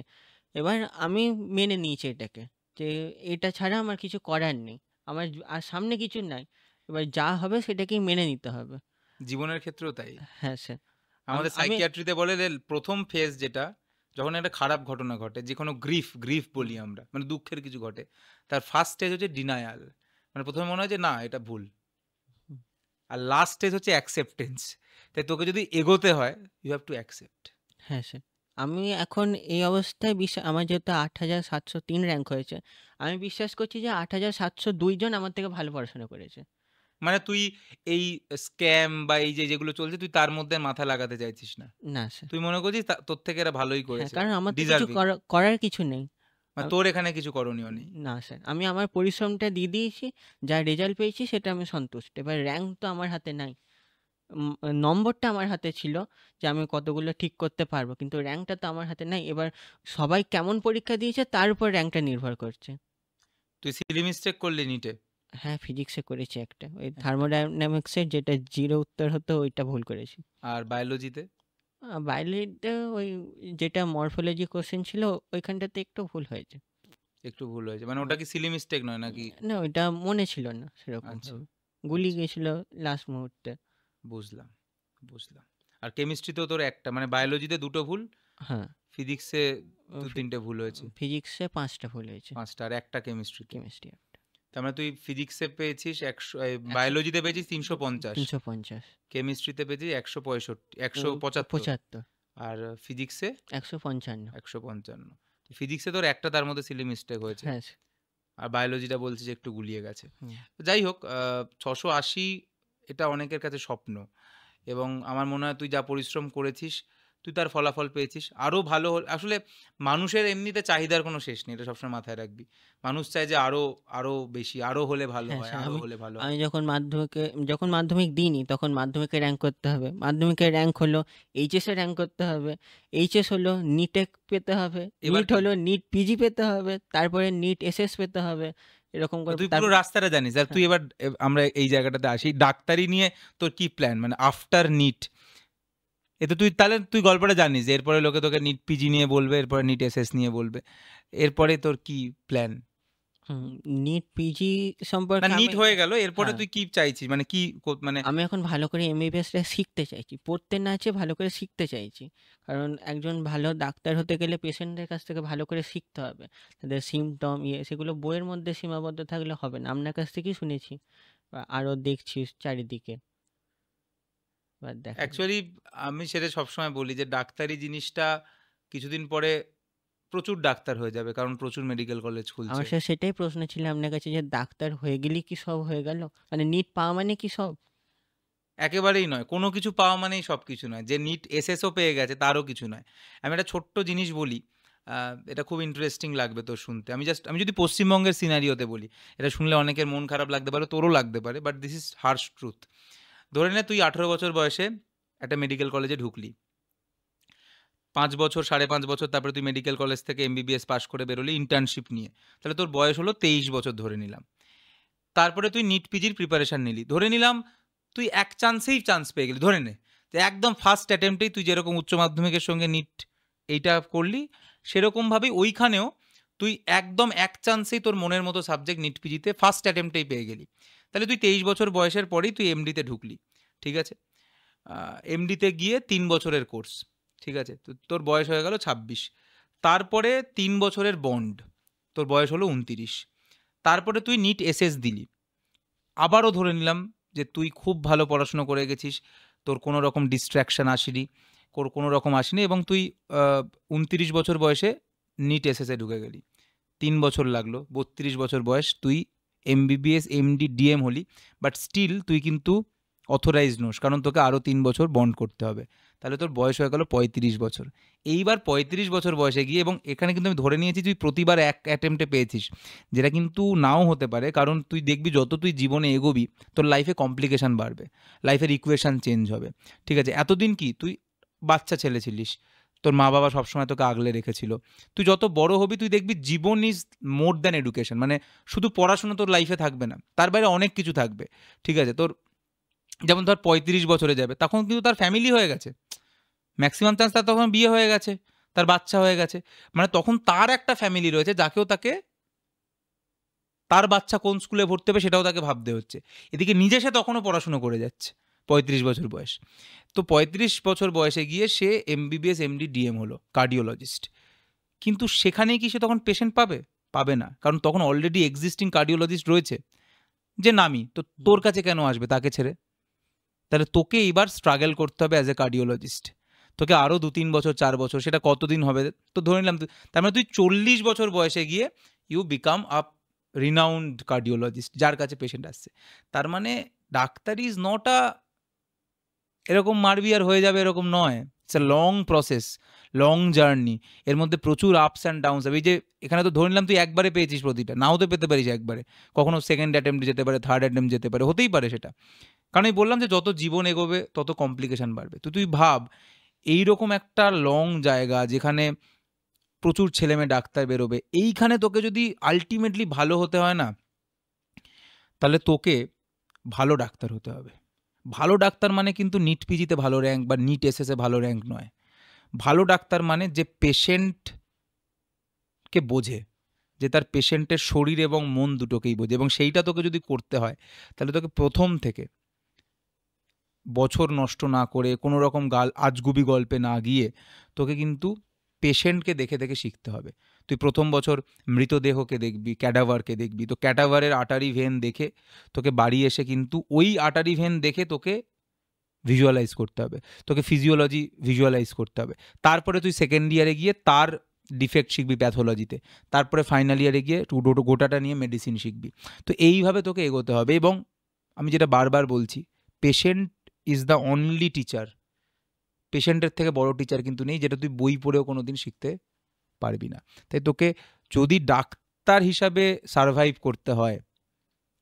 এবার আমি মেনে নিয়েছি এটাকে যে এটা ছাড়া আমার কিছু করার নেই আমার আর সামনে কিছু নাই এবার যা হবে সেটাকেই মেনে নিতে হবে জীবনের ক্ষেত্রেও তাই হ্যাঁ স্যার আমাদের সাইকিয়াট্রিতে বলে প্রথম ফেজ যেটা যখন একটা খারাপ ঘটনা ঘটে যে কোনো গ্রিফ গ্রিফ বলি আমরা মানে দুঃখের কিছু ঘটে তার ফার্স্ট স্টেজ হচ্ছে ডিনায়াল মানে প্রথমে মনে হয় যে না এটা ভুল আর লাস্ট স্টেজ হচ্ছে অ্যাকসেপ্টেন্স তাই তোকে যদি এগোতে হয় ইউ হ্যাভ টু অ্যাকসেপ্ট হ্যাঁ স্যার আমি এখন এই অবস্থায় বিশ্বাস আমার যেহেতু আট হাজার সাতশো তিন র্যাঙ্ক হয়েছে আমি বিশ্বাস করছি যে আট হাজার সাতশো দুইজন আমার থেকে ভালো পড়াশোনা করেছে মানে তুই এই স্ক্যাম বা এই যে যেগুলো চলছে তুই তার মধ্যে মাথা লাগাতে চাইছিস না না স্যার তুই মনে করছিস তোর থেকে এরা ভালোই হ্যাঁ, করেছে কারণ আমার কিছু করার কিছু নেই মানে তোর এখানে কিছু করণীয় নেই না স্যার আমি আমার পরিশ্রমটা দিয়ে দিয়েছি যা রেজাল্ট পেয়েছি সেটা আমি সন্তুষ্ট এবার র্যাঙ্ক তো আমার হাতে নাই নম্বরটা আমার হাতে ছিল যে আমি কতগুলো ঠিক করতে পারবো কিন্তু র্যাঙ্কটা তো আমার হাতে নাই এবার সবাই কেমন পরীক্ষা দিয়েছে তার উপর র্যাঙ্কটা নির্ভর করছে তুই সিলি মিস্টেক করলি নিটে হ্যাঁ ফিজিক্সে করেছি একটা ওই থার্মোডাইনামিক্সের আচ্ছা। যেটা জিরো উত্তর হতো ওইটা ভুল করেছি আর বায়োলজিতে আ ওই যেটা মরফোলজি কোশ্চেন ছিল ওইখানটাতে একটু ভুল হয়েছে। একটু ভুল হয়েছে। মানে ওটা কি সিলি মিস্টেক নয় নাকি? না ওইটা মনে ছিল না সেরকম আচ্ছা, গুলি ভাবে। গেছিল লাস্ট মুহূর্তে। বুঝলাম, বুঝলাম। আর কেমিস্ট্রিতেও তোর একটা মানে বায়োলজিতে দুটো ভুল, হ্যাঁ। ফিজিক্সে ও ২ ভুল হয়েছে। ফিজিক্সে পাঁচটা ভুল হয়েছে। পাঁচটা আর একটা কেমিস্ট্রি কেমিস্ট্রি। তার মানে তুই ফিজিক্সে পেয়েছিস একশো বায়োলজিতে পেয়েছিস তিনশো পঞ্চাশ তিনশো পঞ্চাশ কেমিস্ট্রিতে পেয়েছিস একশো পঁয়ষট্টি একশো পঁচাত্তর পঁচাত্তর আর ফিজিক্সে একশো পঞ্চান্ন একশো পঞ্চান্ন ফিজিক্সে তোর একটা তার মধ্যে সিলি মিস্টেক হয়েছে হ্যাঁ। আর বায়োলজিটা বলছিস একটু গুলিয়ে গেছে যাই হোক ছশো আশি এটা অনেকের কাছে স্বপ্ন এবং আমার মনে হয় তুই যা পরিশ্রম করেছিস তুই তার ফলাফল পেয়েছিস আরও ভালো আসলে মানুষের এমনিতে চাহিদার কোনো শেষ নেই এটা সবসময় মাথায় রাখবি মানুষ চায় যে আরও আরও বেশি আরও হ্যাঁ, হলে ভালো হয় হলে ভালো আমি যখন মাধ্যমিকে যখন মাধ্যমিক দিইনি তখন মাধ্যমিকে র্যাঙ্ক করতে হবে মাধ্যমিকের র্যাঙ্ক হলো এইচএসে র্যাঙ্ক করতে হবে এইচএস হলো এক পেতে হবে নিট হলো নিট পিজি পেতে হবে তারপরে নিট এসএস পেতে হবে এরকম করে তুই পুরো রাস্তাটা জানিস আর হ্যাঁ। তুই এবার আমরা এই জায়গাটাতে আসি ডাক্তারি নিয়ে তোর কি প্ল্যান মানে আফটার নিট এতে তুই তাহলে তুই গল্পটা জানিস এরপরে লোকে তোকে নিট পিজি নিয়ে বলবে এরপরে নিট এসএস নিয়ে বলবে এরপরে তোর কি প্ল্যান নিট পিজি সম্পর্কে নিট হয়ে গেল এরপরে হ্যাঁ। তুই কি চাইছিস মানে কি মানে আমি এখন ভালো করে এমবিবিএসটা শিখতে চাইছি পড়তে না আছে ভালো করে শিখতে চাইছি কারণ একজন ভালো ডাক্তার হতে গেলে পেশেন্টের কাছ থেকে ভালো করে শিখতে হবে তাদের সিমটম ইয়ে সেগুলো বইয়ের মধ্যে সীমাবদ্ধ থাকলে হবে না আপনার কাছ থেকেই শুনেছি আরও দেখছি চারিদিকে অ্যাকচুয়ালি আমি সেটা সবসময় বলি যে ডাক্তারি জিনিসটা কিছুদিন পরে প্রচুর ডাক্তার হয়ে যাবে কারণ প্রচুর মেডিকেল কলেজ খুলছে আমার স্যার সেটাই প্রশ্ন ছিল আপনার কাছে যে ডাক্তার হয়ে গেলে কি সব হয়ে গেল মানে নিট পাওয়া মানে কি সব একেবারেই নয় কোনো কিছু পাওয়া মানেই সব কিছু নয় যে নিট এসএসও পেয়ে গেছে তারও কিছু নয় আমি একটা ছোট্ট জিনিস বলি এটা খুব ইন্টারেস্টিং লাগবে তোর শুনতে আমি জাস্ট আমি যদি পশ্চিমবঙ্গের সিনারিওতে বলি এটা শুনলে অনেকের মন খারাপ লাগতে পারে তোরও লাগতে পারে but this is harsh truth ধরে নে তুই আঠেরো বছর বয়সে একটা মেডিকেল কলেজে ঢুকলি পাঁচ বছর সাড়ে পাঁচ বছর তারপরে তুই মেডিকেল কলেজ থেকে এমবিবিএস পাশ করে বেরোলি ইন্টার্নশিপ নিয়ে তাহলে তোর বয়স হলো তেইশ বছর ধরে নিলাম তারপরে তুই নিট পিজির প্রিপারেশান নিলি ধরে নিলাম তুই এক চান্সেই চান্স পেয়ে গেলি ধরে নে তো একদম ফার্স্ট অ্যাটেম্পটেই তুই যেরকম উচ্চ মাধ্যমিকের সঙ্গে নিট এইটা করলি সেরকমভাবেই ওইখানেও তুই একদম এক চান্সেই তোর মনের মতো সাবজেক্ট নিট পিজিতে ফার্স্ট অ্যাটেম্পটেই পেয়ে গেলি তাহলে তুই তেইশ বছর বয়সের পরেই তুই এমডিতে ঢুকলি ঠিক আছে এমডিতে গিয়ে তিন বছরের কোর্স ঠিক আছে তোর বয়স হয়ে গেল ছাব্বিশ তারপরে তিন বছরের বন্ড তোর বয়স হলো উনতিরিশ তারপরে তুই নিট এসএস দিলি আবারও ধরে নিলাম যে তুই খুব ভালো পড়াশুনো করে গেছিস তোর কোনো রকম ডিস্ট্র্যাকশান আসেনি কোনো রকম আসেনি এবং তুই উনতিরিশ বছর বয়সে নিট এসএসে ঢুকে গেলি তিন বছর লাগলো বত্রিশ বছর বয়স তুই এমবিবিএস এমডি ডিএম হলি বাট স্টিল তুই কিন্তু অথোরাইজ নোস কারণ তোকে আরও তিন বছর বন্ড করতে হবে তাহলে তোর বয়স হয়ে গেল পঁয়ত্রিশ বছর এইবার পঁয়ত্রিশ বছর বয়সে গিয়ে এবং এখানে কিন্তু আমি ধরে নিয়েছি তুই প্রতিবার এক অ্যাটেম্পটে পেয়েছিস যেটা কিন্তু নাও হতে পারে কারণ তুই দেখবি যত তুই জীবনে এগোবি তোর লাইফে কমপ্লিকেশান বাড়বে লাইফের ইকুয়েশান চেঞ্জ হবে ঠিক আছে এতদিন কি তুই বাচ্চা ছেলে ছিলিস তোর মা বাবা সবসময় তোকে আগলে রেখেছিল তুই যত বড় হবি তুই দেখবি জীবন ইজ মোর দ্যান এডুকেশন মানে শুধু পড়াশোনা তোর লাইফে থাকবে না তার বাইরে অনেক কিছু থাকবে ঠিক আছে তোর যেমন ধর পঁয়ত্রিশ বছরে যাবে তখন কিন্তু তার ফ্যামিলি হয়ে গেছে ম্যাক্সিমাম চান্স তার তখন বিয়ে হয়ে গেছে তার বাচ্চা হয়ে গেছে মানে তখন তার একটা ফ্যামিলি রয়েছে যাকেও তাকে তার বাচ্চা কোন স্কুলে ভর্তি হবে সেটাও তাকে ভাবতে হচ্ছে এদিকে নিজে সে তখনও পড়াশুনো করে যাচ্ছে পঁয়ত্রিশ বছর বয়স তো পঁয়ত্রিশ বছর বয়সে গিয়ে সে এমবিবিএস এমডি ডিএম হলো কার্ডিওলজিস্ট কিন্তু সেখানে কি সে তখন পেশেন্ট পাবে পাবে না কারণ তখন অলরেডি এক্সিস্টিং কার্ডিওলজিস্ট রয়েছে যে নামি তো তোর কাছে কেন আসবে তাকে ছেড়ে তাহলে তোকে এইবার স্ট্রাগল করতে হবে অ্যাজ এ কার্ডিওলজিস্ট তোকে আরও দু তিন বছর চার বছর সেটা কতদিন হবে তো ধরে নিলাম তার মানে তুই চল্লিশ বছর বয়সে গিয়ে you become up renowned cardiologist যার কাছে পেশেন্ট আসছে তার মানে ডাক্তার ইজ নট আ এরকম মারবি আর হয়ে যাবে এরকম নয় it's a long process long journey এর মধ্যে প্রচুর আপস অ্যান্ড ডাউনস হবে এই যে এখানে তো ধরে নিলাম তুই একবারে পেয়েছিস প্রতিটা নাও তো পেতে পারিস একবারে কখনো সেকেন্ড অ্যাটেম্পটে যেতে পারে থার্ড অ্যাটেম্প যেতে পারে হতেই পারে সেটা কারণ আমি বললাম যে যত জীবন এগোবে তত কমপ্লিকেশান বাড়বে তো তুই ভাব এইরকম একটা লং জায়গা যেখানে প্রচুর ছেলেমেয়ে ডাক্তার বেরোবে এইখানে তোকে যদি আলটিমেটলি ভালো হতে হয় না তাহলে তোকে ভালো ডাক্তার হতে হবে ভালো ডাক্তার মানে কিন্তু নিট পিজিতে ভালো র্যাঙ্ক বা নিট এসে ভালো র্যাঙ্ক নয় ভালো ডাক্তার মানে যে পেশেন্টকে বোঝে যে তার পেশেন্টের শরীর এবং মন দুটোকেই বোঝে এবং সেইটা তোকে যদি করতে হয় তাহলে তোকে প্রথম থেকে বছর নষ্ট না করে কোনো রকম গাল আজগুবি গল্পে না গিয়ে তোকে কিন্তু পেশেন্টকে দেখে দেখে শিখতে হবে তুই প্রথম বছর মৃতদেহকে দেখবি ক্যাডাভারকে দেখবি তো ক্যাডাভারের আটারি ভেন দেখে তোকে বাড়ি এসে কিন্তু ওই আটারি ভেন দেখে তোকে ভিজুয়ালাইজ করতে হবে তোকে ফিজিওলজি ভিজুয়ালাইজ করতে হবে তারপরে তুই সেকেন্ড ইয়ারে গিয়ে তার ডিফেক্ট শিখবি প্যাথোলজিতে তারপরে ফাইনাল ইয়ারে গিয়ে গোটাটা নিয়ে মেডিসিন শিখবি তো এইভাবে তোকে এগোতে হবে এবং আমি যেটা বারবার বলছি patient is the only teacher পেশেন্টের থেকে বড় টিচার কিন্তু নেই যেটা তুই বই পড়েও কোনো দিন শিখতে পারবি না তাই তোকে যদি ডাক্তার হিসাবে সারভাইভ করতে হয়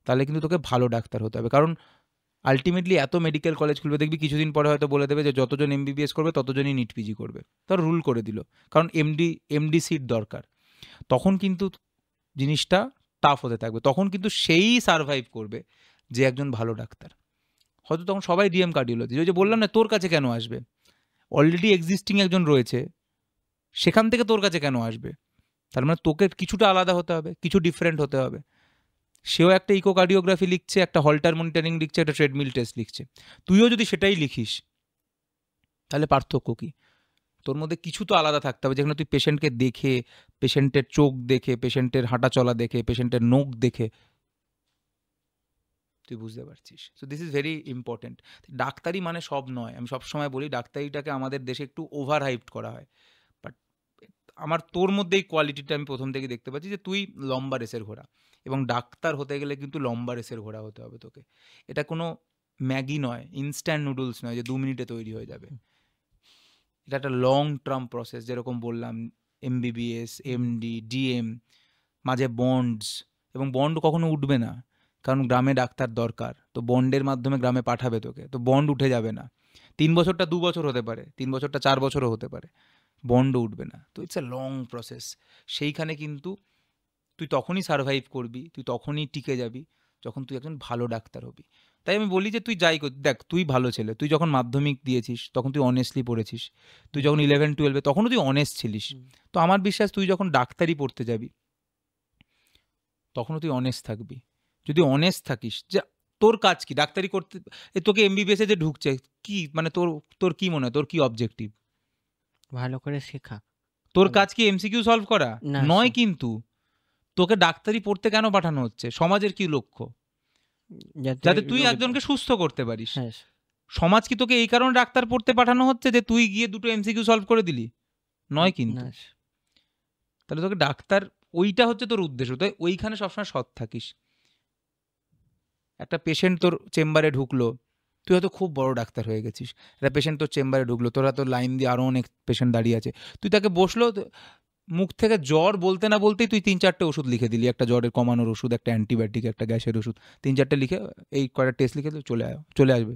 তাহলে কিন্তু তোকে ভালো ডাক্তার হতে হবে কারণ আলটিমেটলি এত মেডিকেল কলেজ খুলবে দেখবি কিছুদিন পরে হয়তো বলে দেবে যে যতজন এমবিবিএস করবে ততজনই নিট পিজি করবে তার রুল করে দিল কারণ এমডি এমডি সিট দরকার তখন কিন্তু জিনিসটা টাফ হতে থাকবে তখন কিন্তু সেই সারভাইভ করবে যে একজন ভালো ডাক্তার হয়তো তখন সবাই ডিএম কার্ডিওলজি ওই যে বললাম না তোর কাছে কেন আসবে অলরেডি এক্সিস্টিং একজন রয়েছে সেখান থেকে তোর কাছে কেন আসবে তার মানে তোকে কিছুটা আলাদা হতে হবে কিছু ডিফারেন্ট হতে হবে সেও একটা ইকোকার্ডিওগ্রাফি লিখছে একটা হল্টার মনিটারিং লিখছে একটা ট্রেডমিল টেস্ট লিখছে তুইও যদি সেটাই লিখিস তাহলে পার্থক্য কি তোর মধ্যে কিছু তো আলাদা থাকতে হবে যেখানে তুই পেশেন্টকে দেখে পেশেন্টের চোখ দেখে পেশেন্টের হাঁটা চলা দেখে পেশেন্টের নোখ দেখে তুই বুঝতে পারছিস so this is very important ডাক্তারি মানে সব নয় আমি সবসময় বলি ডাক্তারিটাকে আমাদের দেশে একটু ওভার হাইপড করা হয় আমার তোর মধ্যে এই কোয়ালিটিটা আমি প্রথম থেকে দেখতে পাচ্ছি যে তুই লম্বা রেসের ঘোড়া এবং ডাক্তার হতে গেলে কিন্তু লম্বা রেসের ঘোড়া হতে হবে তোকে এটা কোনো ম্যাগি নয় ইনস্ট্যান্ট নুডলস নয় যে দু মিনিটে তৈরি হয়ে যাবে এটা একটা লং টার্ম প্রসেস যেরকম বললাম এমবিবিএস এমডি ডিএম মাঝে বন্ডস এবং বন্ড কখনো উঠবে না কারণ গ্রামে ডাক্তার দরকার তো বন্ডের মাধ্যমে গ্রামে পাঠাবে তোকে তো বন্ড উঠে যাবে না তিন বছরটা দু বছর হতে পারে তিন বছরটা চার বছরও হতে পারে বন্ড উঠবে না তো ইটস এ লং প্রসেস সেইখানে কিন্তু তুই তখনই সারভাইভ করবি তুই তখনই টিকে যাবি যখন তুই একজন ভালো ডাক্তার হবি তাই আমি বলি যে তুই যাই কর দেখ তুই ভালো ছেলে তুই যখন মাধ্যমিক দিয়েছিস তখন তুই অনেস্টলি পড়েছিস তুই যখন ইলেভেন টুয়েলভে তখনও তুই অনেস্ট ছিলিস তো আমার বিশ্বাস তুই যখন ডাক্তারি পড়তে যাবি তখনও তুই অনেস্ট থাকবি যদি অনেস্ট থাকিস যে তোর কাজ কি ডাক্তারি করতে তোকে এমবিবিএসে যে ঢুকছে কি মানে তোর তোর কি মনে হয় তোর কি অবজেক্টিভ ভালো করে শেখা তোর কাজ কি এমসিকিউ সলভ করা নয় কিন্তু তোকে ডাক্তারি পড়তে কেন পাঠানো হচ্ছে সমাজের কি লক্ষ্য যাতে তুই একজনকে সুস্থ করতে পারিস হ্যাঁ, সমাজ কি তোকে এই কারণে ডাক্তার পড়তে পাঠানো হচ্ছে যে তুই গিয়ে দুটো এমসিকিউ সলভ করে দিলি নয় কিন্তু তাহলে তোকে ডাক্তার ওইটা হচ্ছে তোর উদ্দেশ্য তাই ওইখানে সবসময় সৎ থাকিস একটা পেশেন্ট তোর চেম্বারে ঢুকলো তুই হয়তো খুব বড় ডাক্তার হয়ে গেছিস একটা পেশেন্ট তোর চেম্বারে ঢুকলো তোরা তো লাইন দিয়ে আরও অনেক পেশেন্ট দাঁড়িয়ে আছে তুই তাকে বসলো মুখ থেকে জ্বর বলতে না বলতেই তুই তিন চারটে ওষুধ লিখে দিলি একটা জ্বরের কমানোর ওষুধ একটা অ্যান্টিবায়োটিক একটা গ্যাসের ওষুধ তিন চারটে লিখে এই কয়টা টেস্ট লিখে চলে আয় চলে আসবে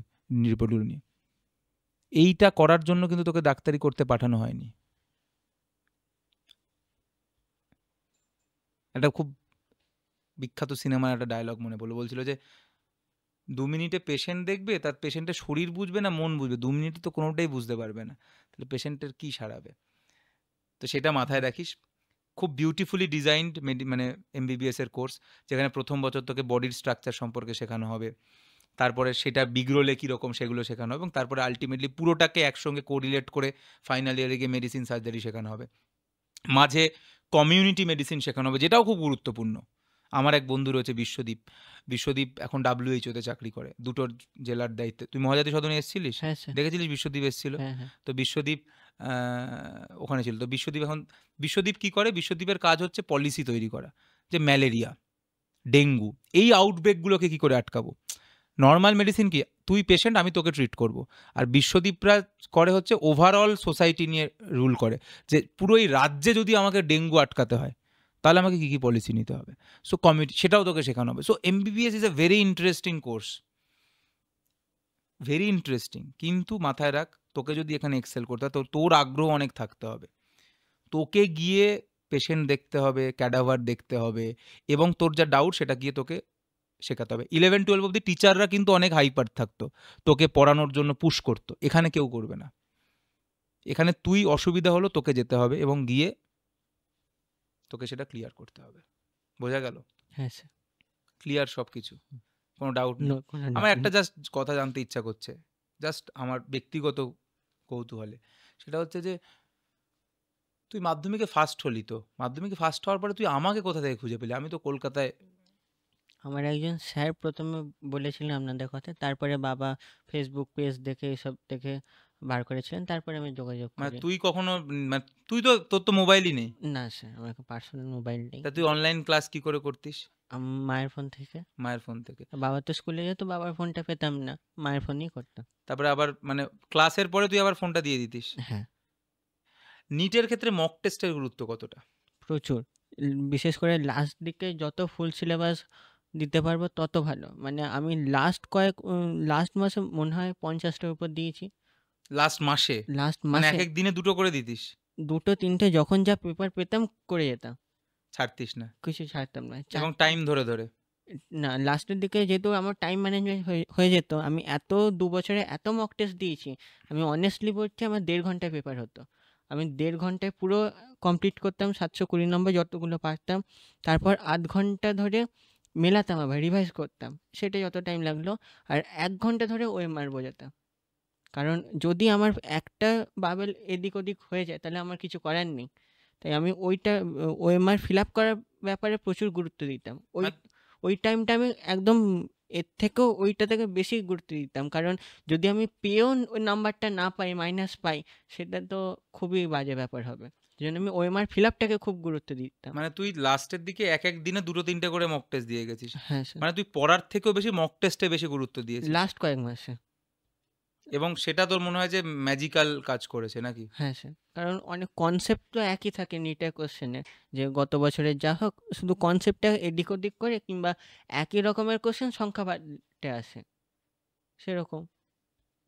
রিপোর্টগুলো নিয়ে এইটা করার জন্য কিন্তু তোকে ডাক্তারি করতে পাঠানো হয়নি একটা খুব বিখ্যাত সিনেমার একটা ডায়লগ মনে পড়লো বলছিল যে দু মিনিটে পেশেন্ট দেখবে তার পেশেন্টের শরীর বুঝবে না মন বুঝবে দু মিনিটে তো কোনোটাই বুঝতে পারবে না তাহলে পেশেন্টের কী সারাবে তো সেটা মাথায় রাখিস খুব বিউটিফুলি ডিজাইনড মানে এমবিবিএসের কোর্স যেখানে প্রথম বছর তোকে বডির স্ট্রাকচার সম্পর্কে শেখানো হবে তারপরে সেটা বিগ্রোলে কীরকম সেগুলো শেখানো হবে এবং তারপরে আলটিমেটলি পুরোটাকে একসঙ্গে কোরিলেট করে ফাইনাল ইয়ারে গিয়ে মেডিসিন সার্জারি শেখানো হবে মাঝে কমিউনিটি মেডিসিন শেখানো হবে যেটাও খুব গুরুত্বপূর্ণ আমার এক বন্ধু রয়েছে বিশ্বদীপ বিশ্বদীপ এখন ডাব্লিউএইচওতে চাকরি করে দুটোর জেলার দায়িত্বে তুই মহাজাতি সদনে এসেছিলিস হ্যাঁ, দেখেছিলিস বিশ্বদীপ এসেছিল হ্যাঁ, হ্যাঁ। তো বিশ্বদীপ ওখানে ছিল তো বিশ্বদীপ এখন বিশ্বদীপ কি করে বিশ্বদীপের কাজ হচ্ছে পলিসি তৈরি করা যে ম্যালেরিয়া ডেঙ্গু এই আউটব্রেকগুলোকে কি করে আটকাবো নর্মাল মেডিসিন কি তুই পেশেন্ট আমি তোকে ট্রিট করব আর বিশ্বদীপরা করে হচ্ছে ওভারঅল সোসাইটি নিয়ে রুল করে যে পুরো এই রাজ্যে যদি আমাকে ডেঙ্গু আটকাতে হয় তাহলে আমাকে কী কী পলিসি নিতে হবে সো কমিটি সেটাও তোকে শেখানো হবে so MBBS is a very interesting course very interesting কিন্তু মাথায় রাখ তোকে যদি এখানে এক্সেল করতে হয় তো তোর আগ্রহ অনেক থাকতে হবে তোকে গিয়ে পেশেন্ট দেখতে হবে ক্যাডাভার দেখতে হবে এবং তোর যা ডাউট সেটা গিয়ে তোকে শেখাতে হবে ইলেভেন টুয়েলভ অব্দি টিচাররা কিন্তু অনেক হাইপার থাকতো তোকে পড়ানোর জন্য পুশ করতো এখানে কেউ করবে না এখানে তুই অসুবিধা হলো তোকে যেতে হবে এবং গিয়ে তোকে সেটা ক্লিয়ার করতে হবে বোঝা গেল হ্যাঁ স্যার ক্লিয়ার সব কিছু কোনো ডাউট নেই আমার একটা জাস্ট কথা জানতে ইচ্ছা করছে জাস্ট আমার ব্যক্তিগত কৌতূহলে সেটা হচ্ছে যে তুই মাধ্যমিকে ফার্স্ট হলি তো মাধ্যমিকে ফার্স্ট হওয়ার পরে তুই আমাকে কোথা থেকে খুঁজে পেলি আমি তো কলকাতায় আমার একজন স্যার প্রথমে বলেছিলেন আপনাদের কথা তারপরে বাবা ফেসবুক পেজ দেখে এসব দেখে বার করেছিলেন তারপরে আমি যোগাযোগ মানে করি তুই কখনো মানে তুই তো তোর তো মোবাইলই নেই না স্যার আমার পার্সোনাল মোবাইল নেই তা তুই অনলাইন ক্লাস কি করে করতিস মায়ের ফোন থেকে মায়ের ফোন থেকে বাবা তো স্কুলে যেত বাবার ফোনটা পেতাম না মায়ের ফোনই করতাম তারপরে আবার মানে ক্লাসের পরে তুই আবার ফোনটা দিয়ে দিতিস হ্যাঁ নিটের ক্ষেত্রে মক টেস্টের গুরুত্ব কতটা প্রচুর বিশেষ করে লাস্ট দিকে যত ফুল সিলেবাস দিতে পারবো তত ভালো মানে আমি লাস্ট কয়েক লাস্ট মাসে মনে হয় পঞ্চাশটার উপর দিয়েছি লাস্ট মাসে লাস্ট মানে এক এক দিনে দুটো করে দিতিস দুটো তিনটে যখন যা পেপার পেতাম করে যেতাম ছাড়তিস না কিছু ছাড়তাম না এবং টাইম ধরে ধরে না লাস্টের দিকে যেহেতু আমার টাইম ম্যানেজমেন্ট হয়ে যেত আমি এত দু বছরে এত মক টেস্ট দিয়েছি আমি অনেস্টলি বলছি আমার দেড় ঘন্টায় পেপার হতো আমি দেড় ঘন্টায় পুরো কমপ্লিট করতাম সাতশো কুড়ি নম্বর যতগুলো পারতাম তারপর আধ ঘন্টা ধরে মেলাতাম আবার রিভাইজ করতাম সেটা যত টাইম লাগলো আর এক ঘন্টা ধরে ওয়েমার বোঝাতাম কারণ যদি আমার একটা বাবেল এদিক ওদিক হয়ে যায় তাহলে আমার কিছু করার নেই তাই আমি ওইটা ওএমআর ফিল আপ করার ব্যাপারে প্রচুর গুরুত্ব দিতাম ওই ওই টাইমটা আমি একদম এর থেকেও ওইটা থেকে বেশি গুরুত্ব দিতাম কারণ যদি আমি পেয়েও ওই নাম্বারটা না পাই মাইনাস পাই সেটা তো খুবই বাজে ব্যাপার হবে জন্য আমি ওএমআর ফিল আপটাকে খুব গুরুত্ব দিতাম মানে তুই লাস্টের দিকে এক এক দিনে দুটো তিনটে করে মক টেস্ট দিয়ে গেছিস হ্যাঁ মানে তুই পড়ার থেকেও বেশি মক টেস্টে বেশি গুরুত্ব দিয়েছিস লাস্ট কয়েক মাসে এবং সেটা তোর মনে হয় যে ম্যাজিক্যাল কাজ করেছে নাকি হ্যাঁ স্যার কারণ অনেক কনসেপ্ট তো একই থাকে নিটের কোশ্চেনে যে গত বছরে যা হোক শুধু কনসেপ্টটা এদিক ওদিক করে কিংবা একই রকমের কোশ্চেন সংখ্যা পাল্টে আসে সেরকম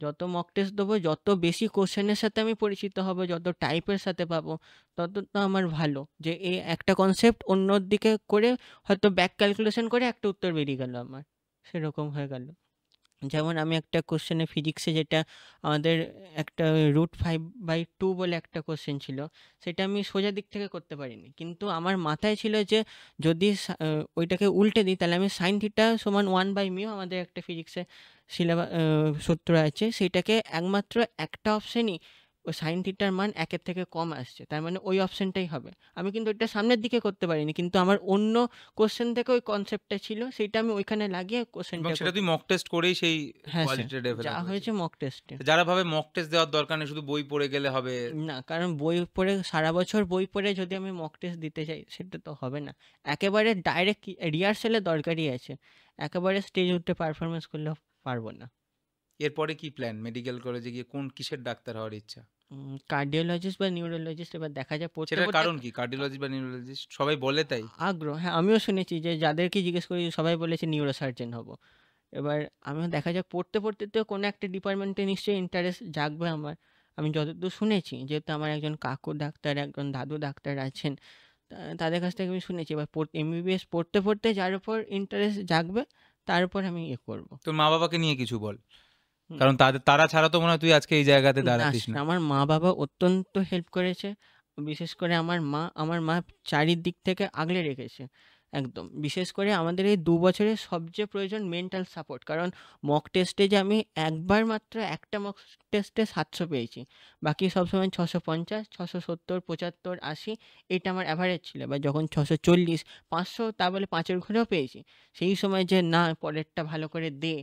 যত মক টেস্ট দেবো যত বেশি কোশ্চেনের সাথে আমি পরিচিত হব যত টাইপের সাথে পাবো তত তো আমার ভালো যে এই একটা কনসেপ্ট অন্য দিকে করে হয়তো ব্যাক ক্যালকুলেশন করে একটা উত্তর বেরিয়ে গেল আমার সেরকম হয়ে গেলো যেমন আমি একটা কোশ্চেনে ফিজিক্সে যেটা আমাদের একটা রুট ফাইভ বাই টু বলে একটা কোশ্চেন ছিল সেটা আমি সোজা দিক থেকে করতে পারিনি কিন্তু আমার মাথায় ছিল যে যদি ওইটাকে উল্টে দিই তাহলে আমি সাইন থিটা সমান ওয়ান বাই মিও আমাদের একটা ফিজিক্সে সিলেবাস সূত্র আছে সেটাকে একমাত্র একটা অপশানই ও সাইন থিটার মান একের থেকে কম আসছে তার মানে ওই অপশানটাই হবে আমি কিন্তু ওইটা সামনের দিকে করতে পারিনি কিন্তু আমার অন্য কোশ্চেন থেকে ওই কনসেপ্টটা ছিল সেটা আমি ওইখানে লাগিয়ে কোশ্চেনটা সেটা তুই মক টেস্ট করেই সেই হ্যাঁ যা হয়েছে মক টেস্টে যারা ভাবে মক টেস্ট দেওয়ার দরকার নেই শুধু বই পড়ে গেলে হবে না কারণ বই পড়ে সারা বছর বই পড়ে যদি আমি মক টেস্ট দিতে চাই সেটা তো হবে না একেবারে ডাইরেক্ট রিহার্সেলের দরকারই আছে একেবারে স্টেজ উঠতে পারফরমেন্স করলে পারবো না এরপরে কি প্ল্যান মেডিকেল কলেজে গিয়ে কোন কিসের ডাক্তার হওয়ার ইচ্ছা কার্ডিওলজিস্ট বা নিউরোলজিস্ট এবার দেখা যায় পড়তে কারণ কি কার্ডিওলজি বা নিউরোলজিস্ট সবাই বলে তাই আগ্রহ হ্যাঁ আমিও শুনেছি যে যাদেরকে জিজ্ঞেস করি সবাই বলেছে নিউরো নিউরোসার্জেন হব এবার আমিও দেখা যাক পড়তে পড়তে তো কোনো একটা ডিপার্টমেন্টে নিশ্চয়ই ইন্টারেস্ট জাগবে আমার আমি যতদূর শুনেছি যেহেতু আমার একজন কাকু ডাক্তার একজন দাদু ডাক্তার আছেন তাদের কাছ থেকে আমি শুনেছি এবার এমবিবিএস পড়তে পড়তে যার উপর ইন্টারেস্ট জাগবে তার উপর আমি ইয়ে করবো তোর মা বাবাকে নিয়ে কিছু বল কারণ তাদের তারা ছাড়া তো মনে হয় তুই আজকে এই জায়গাতে দাঁড়াতিস না আমার মা বাবা অত্যন্ত হেল্প করেছে বিশেষ করে আমার মা আমার মা চারিদিক থেকে আগলে রেখেছে একদম বিশেষ করে আমাদের এই দু বছরের সবচেয়ে প্রয়োজন মেন্টাল সাপোর্ট কারণ মক টেস্টে যে আমি একবার মাত্র একটা মক টেস্টে সাতশো পেয়েছি বাকি সবসময় ছশো পঞ্চাশ ছশো সত্তর পঁচাত্তর আশি এটা আমার অ্যাভারেজ ছিল বা যখন ছশো চল্লিশ পাঁচশো তা বলে পাঁচের ঘরেও পেয়েছি সেই সময় যে না পরেরটা ভালো করে দে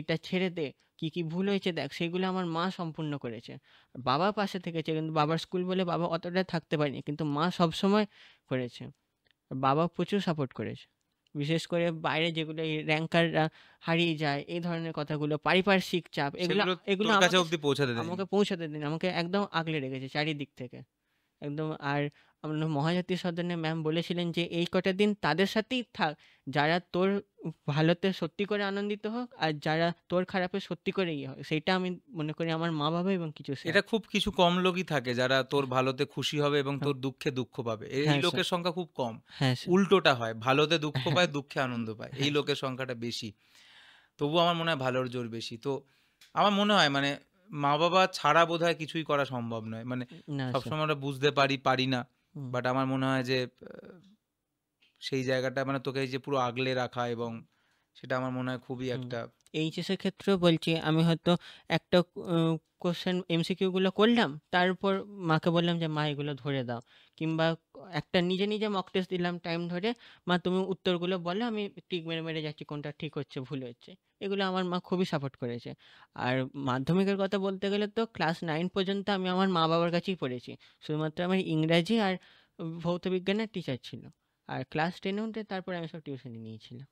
এটা ছেড়ে দে কি কি ভুল হয়েছে দেখ সেগুলো আমার মা সম্পূর্ণ করেছে বাবা পাশে থেকেছে কিন্তু বাবার স্কুল বলে বাবা অতটা থাকতে পারিনি কিন্তু মা সবসময় করেছে বাবা প্রচুর সাপোর্ট করেছে বিশেষ করে বাইরে যেগুলো র্যাঙ্কাররা হারিয়ে যায় এই ধরনের কথাগুলো পারিপার্শ্বিক চাপ এগুলো এগুলো আমাকে পৌঁছাতে দিন আমাকে একদম আগলে রেখেছে চারিদিক থেকে একদম আর আমরা মহাজাতীয় সদনে ম্যাম বলেছিলেন যে এই কটা দিন তাদের সাথেই থাক যারা তোর ভালোতে সত্যি করে আনন্দিত হোক আর যারা তোর খারাপে সত্যি করে ইয়ে হোক সেটা আমি মনে করি আমার মা বাবা এবং কিছু এটা খুব কিছু কম লোকই থাকে যারা তোর ভালোতে খুশি হবে এবং হ্যাঁ। তোর দুঃখে দুঃখ পাবে এই হ্যাঁ, লোকের সংখ্যা খুব কম হ্যাঁ, উল্টোটা হয় ভালোতে দুঃখ পায় দুঃখে আনন্দ পায় এই লোকের সংখ্যাটা বেশি তবু আমার মনে হয় ভালোর জোর বেশি তো আমার মনে হয় মানে মা বাবা ছাড়া বোধ কিছুই করা সম্ভব নয় মানে সবসময় আমরা বুঝতে পারি পারি না বাট আমার মনে হয় যে সেই জায়গাটা মানে তোকে এই যে পুরো আগলে রাখা এবং সেটা আমার মনে হয় খুবই একটা এইচএসের ক্ষেত্রেও বলছি আমি হয়তো একটা কোশ্চেন এমসিকিউগুলো করলাম তারপর মাকে বললাম যে মা এগুলো ধরে দাও কিংবা একটা নিজে নিজে মক টেস্ট দিলাম টাইম ধরে মা তুমি উত্তরগুলো বলো আমি টিক মেরে মেরে যাচ্ছি কোনটা ঠিক হচ্ছে ভুল হচ্ছে এগুলো আমার মা খুবই সাপোর্ট করেছে আর মাধ্যমিকের কথা বলতে গেলে তো ক্লাস নাইন পর্যন্ত আমি আমার মা বাবার কাছেই পড়েছি শুধুমাত্র আমার ইংরাজি আর ভৌতবিজ্ঞানের টিচার ছিল আর ক্লাস টেনে উঠে তারপরে আমি সব টিউশনি নিয়েছিলাম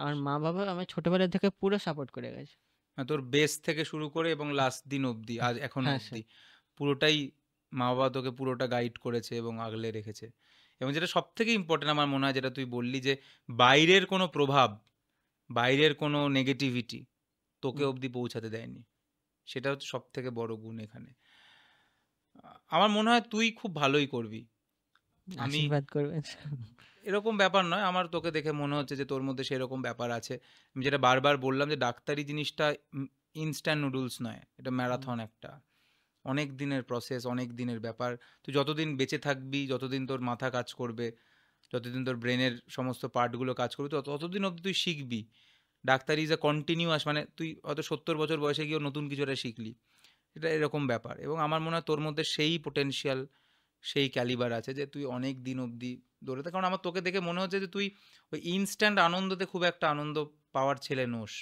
আমার মা বাবা আমার ছোটবেলা থেকে পুরো সাপোর্ট করে গেছে হ্যাঁ, তোর বেস থেকে শুরু করে এবং লাস্ট দিন অবধি আজ এখন হ্যাঁ, অবধি পুরোটাই মা বাবা তোকে পুরোটা গাইড করেছে এবং আগলে রেখেছে এবং যেটা সব থেকে ইম্পর্টেন্ট আমার মনে হয় যেটা তুই বললি যে বাইরের কোনো প্রভাব বাইরের কোনো নেগেটিভিটি তোকে অবধি পৌঁছাতে দেয়নি সেটা হচ্ছে সব থেকে বড় গুণ এখানে আমার মনে হয় তুই খুব ভালোই করবি আমি আশীর্বাদ করবেন এরকম ব্যাপার নয় আমার তোকে দেখে মনে হচ্ছে যে তোর মধ্যে সেরকম ব্যাপার আছে আমি যেটা বারবার বললাম যে ডাক্তারি জিনিসটা ইনস্ট্যান্ট নুডলস নয় এটা ম্যারাথন একটা অনেক দিনের প্রসেস অনেক দিনের ব্যাপার তুই যতদিন বেঁচে থাকবি যতদিন তোর মাথা কাজ করবে যতদিন তোর ব্রেনের সমস্ত পার্টগুলো কাজ করবে ততদিন অবধি তুই শিখবি ডাক্তারি ইজ এ কন্টিনিউয়াস মানে তুই হয়তো সত্তর বছর বয়সে গিয়েও নতুন কিছু একটা শিখলি এটা এরকম ব্যাপার এবং আমার মনে হয় তোর মধ্যে সেই পোটেনশিয়াল সেই ক্যালিবার আছে যে তুই অনেক দিন অবধি দৌড়াতে কারণ আমার তোকে দেখে মনে হচ্ছে যে তুই ওই ইনস্ট্যান্ট আনন্দতে খুব একটা আনন্দ পাওয়ার ছেলে নোস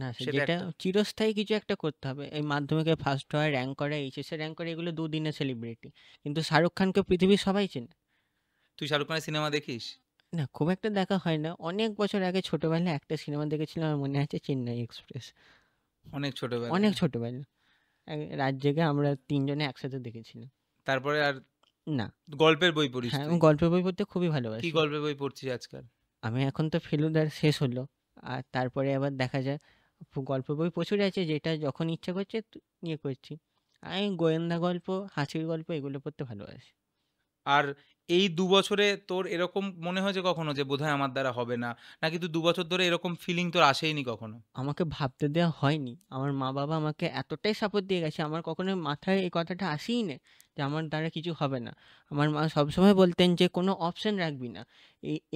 না সেটা চিরস্থায়ী কিছু একটা করতে হবে এই মাধ্যমিকে ফার্স্ট হয় র্যাঙ্ক করে এইচএসে র্যাঙ্ক করে এগুলো দুদিনে সেলিব্রিটি কিন্তু শাহরুখ খানকে পৃথিবীর সবাই চেনে তুই শাহরুখ খানের সিনেমা দেখিস না খুব একটা দেখা হয় না অনেক বছর আগে ছোটবেলায় একটা সিনেমা দেখেছিলাম আমার মনে আছে চেন্নাই এক্সপ্রেস অনেক ছোটবেলা অনেক ছোটবেলা রাত জেগে আমরা তিনজনে একসাথে দেখেছিলাম তারপরে আর না। গল্পের বই পড়িস হ্যাঁ, আমি গল্পের বই পড়তে খুবই কি ভালোবাসি। গল্পের বই পড়ছিস আজকাল? আমি এখন তো ফেলুদার শেষ হলো। আর তারপরে আবার দেখা যায় গল্পের বই প্রচুর আছে যেটা যখন ইচ্ছা করছে ইয়ে করছি। আমি গোয়েন্দা গল্প, হাসির গল্প এগুলো পড়তে ভালোবাসি। আর এই দু বছরে তোর এরকম মনে হয়েছে কখনো যে বোধহয় আমার দ্বারা হবে না? নাকি তুই দু বছর ধরে এরকম ফিলিং তোর আসেইনি কখনো? আমাকে ভাবতে দেওয়া হয়নি। আমার মা-বাবা আমাকে এতটাই সাপোর্ট দিয়ে গেছে আমার কখনো মাথায় এই কথাটা আসেই না যে আমার দ্বারা কিছু হবে না আমার মা সবসময় বলতেন যে কোনো অপশন রাখবি না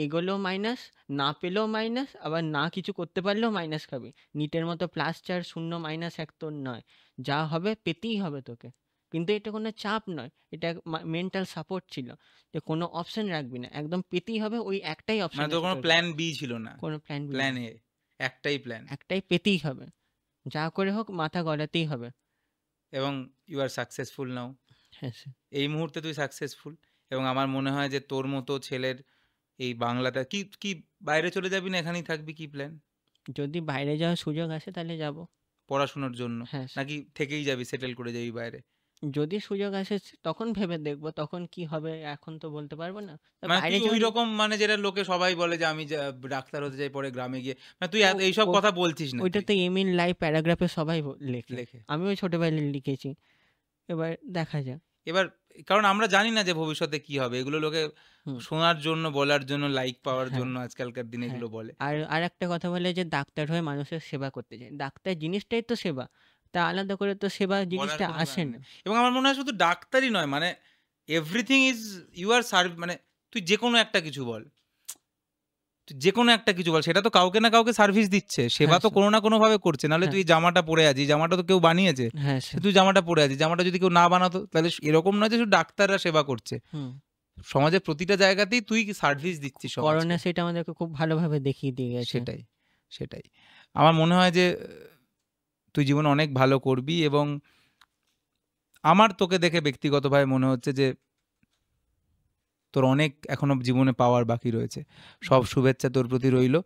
এগোলেও মাইনাস না পেলেও মাইনাস আবার না কিছু করতে পারলেও মাইনাস খাবি নিটের মতো প্লাস চার শূন্য মাইনাস এক তোর নয় যা হবে পেতেই হবে তোকে কিন্তু এটা কোনো চাপ নয় এটা মেন্টাল সাপোর্ট ছিল যে কোনো অপশন রাখবি না একদম পেতেই হবে ওই একটাই অপশন মানে কোনো প্ল্যান বি ছিল না কোনো প্ল্যান বি প্ল্যান এ একটাই প্ল্যান একটাই পেতেই হবে যা করে হোক মাথা গলাতেই হবে এবং ইউ আর সাকসেসফুল নাও হ্যাঁ, এই মুহূর্তে তুই সাকসেসফুল এবং আমার মনে হয় যে তোর মতো ছেলের এই বাংলাটা কি কি বাইরে চলে যাবি না এখানেই থাকবি কি প্ল্যান যদি বাইরে যাওয়ার সুযোগ আসে তাহলে যাব পড়াশোনার জন্য হ্যাঁ, নাকি থেকেই যাবি সেটেল করে যাবি বাইরে যদি সুযোগ আসে তখন ভেবে দেখব তখন কি হবে এখন তো বলতে পারবো না মানে ওই রকম মানে যেটা লোকে সবাই বলে যে আমি ডাক্তার হতে যাই পরে গ্রামে গিয়ে মানে তুই এই সব কথা বলছিস না ওইটা তো এম ইন লাইভ প্যারাগ্রাফে সবাই লেখে লেখে আমিও ছোটবেলায় লিখেছি এবার দেখা যাক এবার কারণ আমরা জানি না যে ভবিষ্যতে কি হবে এগুলো লোকে শোনার জন্য বলার জন্য লাইক পাওয়ার হ্যাঁ। জন্য আজকালকার দিনে হ্যাঁ। এগুলো বলে আর আর একটা কথা বলে যে ডাক্তার হয়ে মানুষের সেবা করতে চায় ডাক্তার জিনিসটাই তো সেবা তা আলাদা করে তো সেবা জিনিসটা আসে না এবং আমার মনে হয় শুধু ডাক্তারই নয় মানে everything is you are serve মানে তুই যে কোনো একটা কিছু বল যে কোনো একটা কিছু বল সেটা তো কাউকে না কাউকে সার্ভিস দিচ্ছে সেবা হ্যাঁ, তো কোনো না কোনো ভাবে করছে নাহলে হ্যাঁ। তুই জামাটা পরে আছিস জামাটা তো কেউ বানিয়েছে হ্যাঁ, তুই জামাটা পরে আছিস জামাটা যদি কেউ না বানাতো তাহলে এরকম নয় যে শুধু ডাক্তাররা সেবা করছে সমাজের প্রতিটা জায়গাতেই তুই সার্ভিস দিচ্ছিস করোনা সেটা আমাদেরকে খুব ভালোভাবে দেখিয়ে দিয়ে গেছে সেটাই সেটাই আমার মনে হয় যে তুই জীবন অনেক ভালো করবি এবং আমার তোকে দেখে ব্যক্তিগতভাবে মনে হচ্ছে যে তোর অনেক এখনও জীবনে পাওয়ার বাকি রয়েছে সব শুভেচ্ছা তোর প্রতি রইল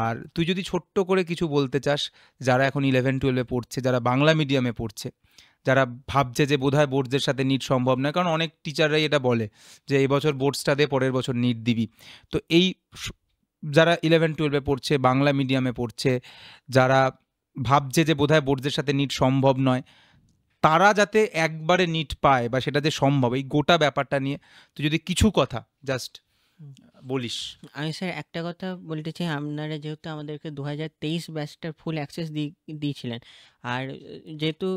আর তুই যদি ছোট্ট করে কিছু বলতে চাস যারা এখন ইলেভেন টুয়েলভে পড়ছে যারা বাংলা মিডিয়ামে পড়ছে যারা ভাবছে যে বোধহয় বোর্ডসের সাথে নিট সম্ভব নয় কারণ অনেক টিচাররাই এটা বলে যে এই বছর বোর্ডসটা দে পরের বছর নিট দিবি তো এই যারা ইলেভেন টুয়েলভে পড়ছে বাংলা মিডিয়ামে পড়ছে যারা ভাবছে যে বোধহয় বোর্ডসের সাথে নিট সম্ভব নয় তারা যাতে একবারে নিট পায় বা সেটা যে সম্ভব এই গোটা ব্যাপারটা নিয়ে তুই যদি কিছু কথা জাস্ট বলিস আমি স্যার একটা কথা বলতে চাই আপনারা যেহেতু আমাদেরকে দু হাজার তেইশ ব্যাচটার ফুল অ্যাক্সেস দিয়েছিলেন আর যেহেতু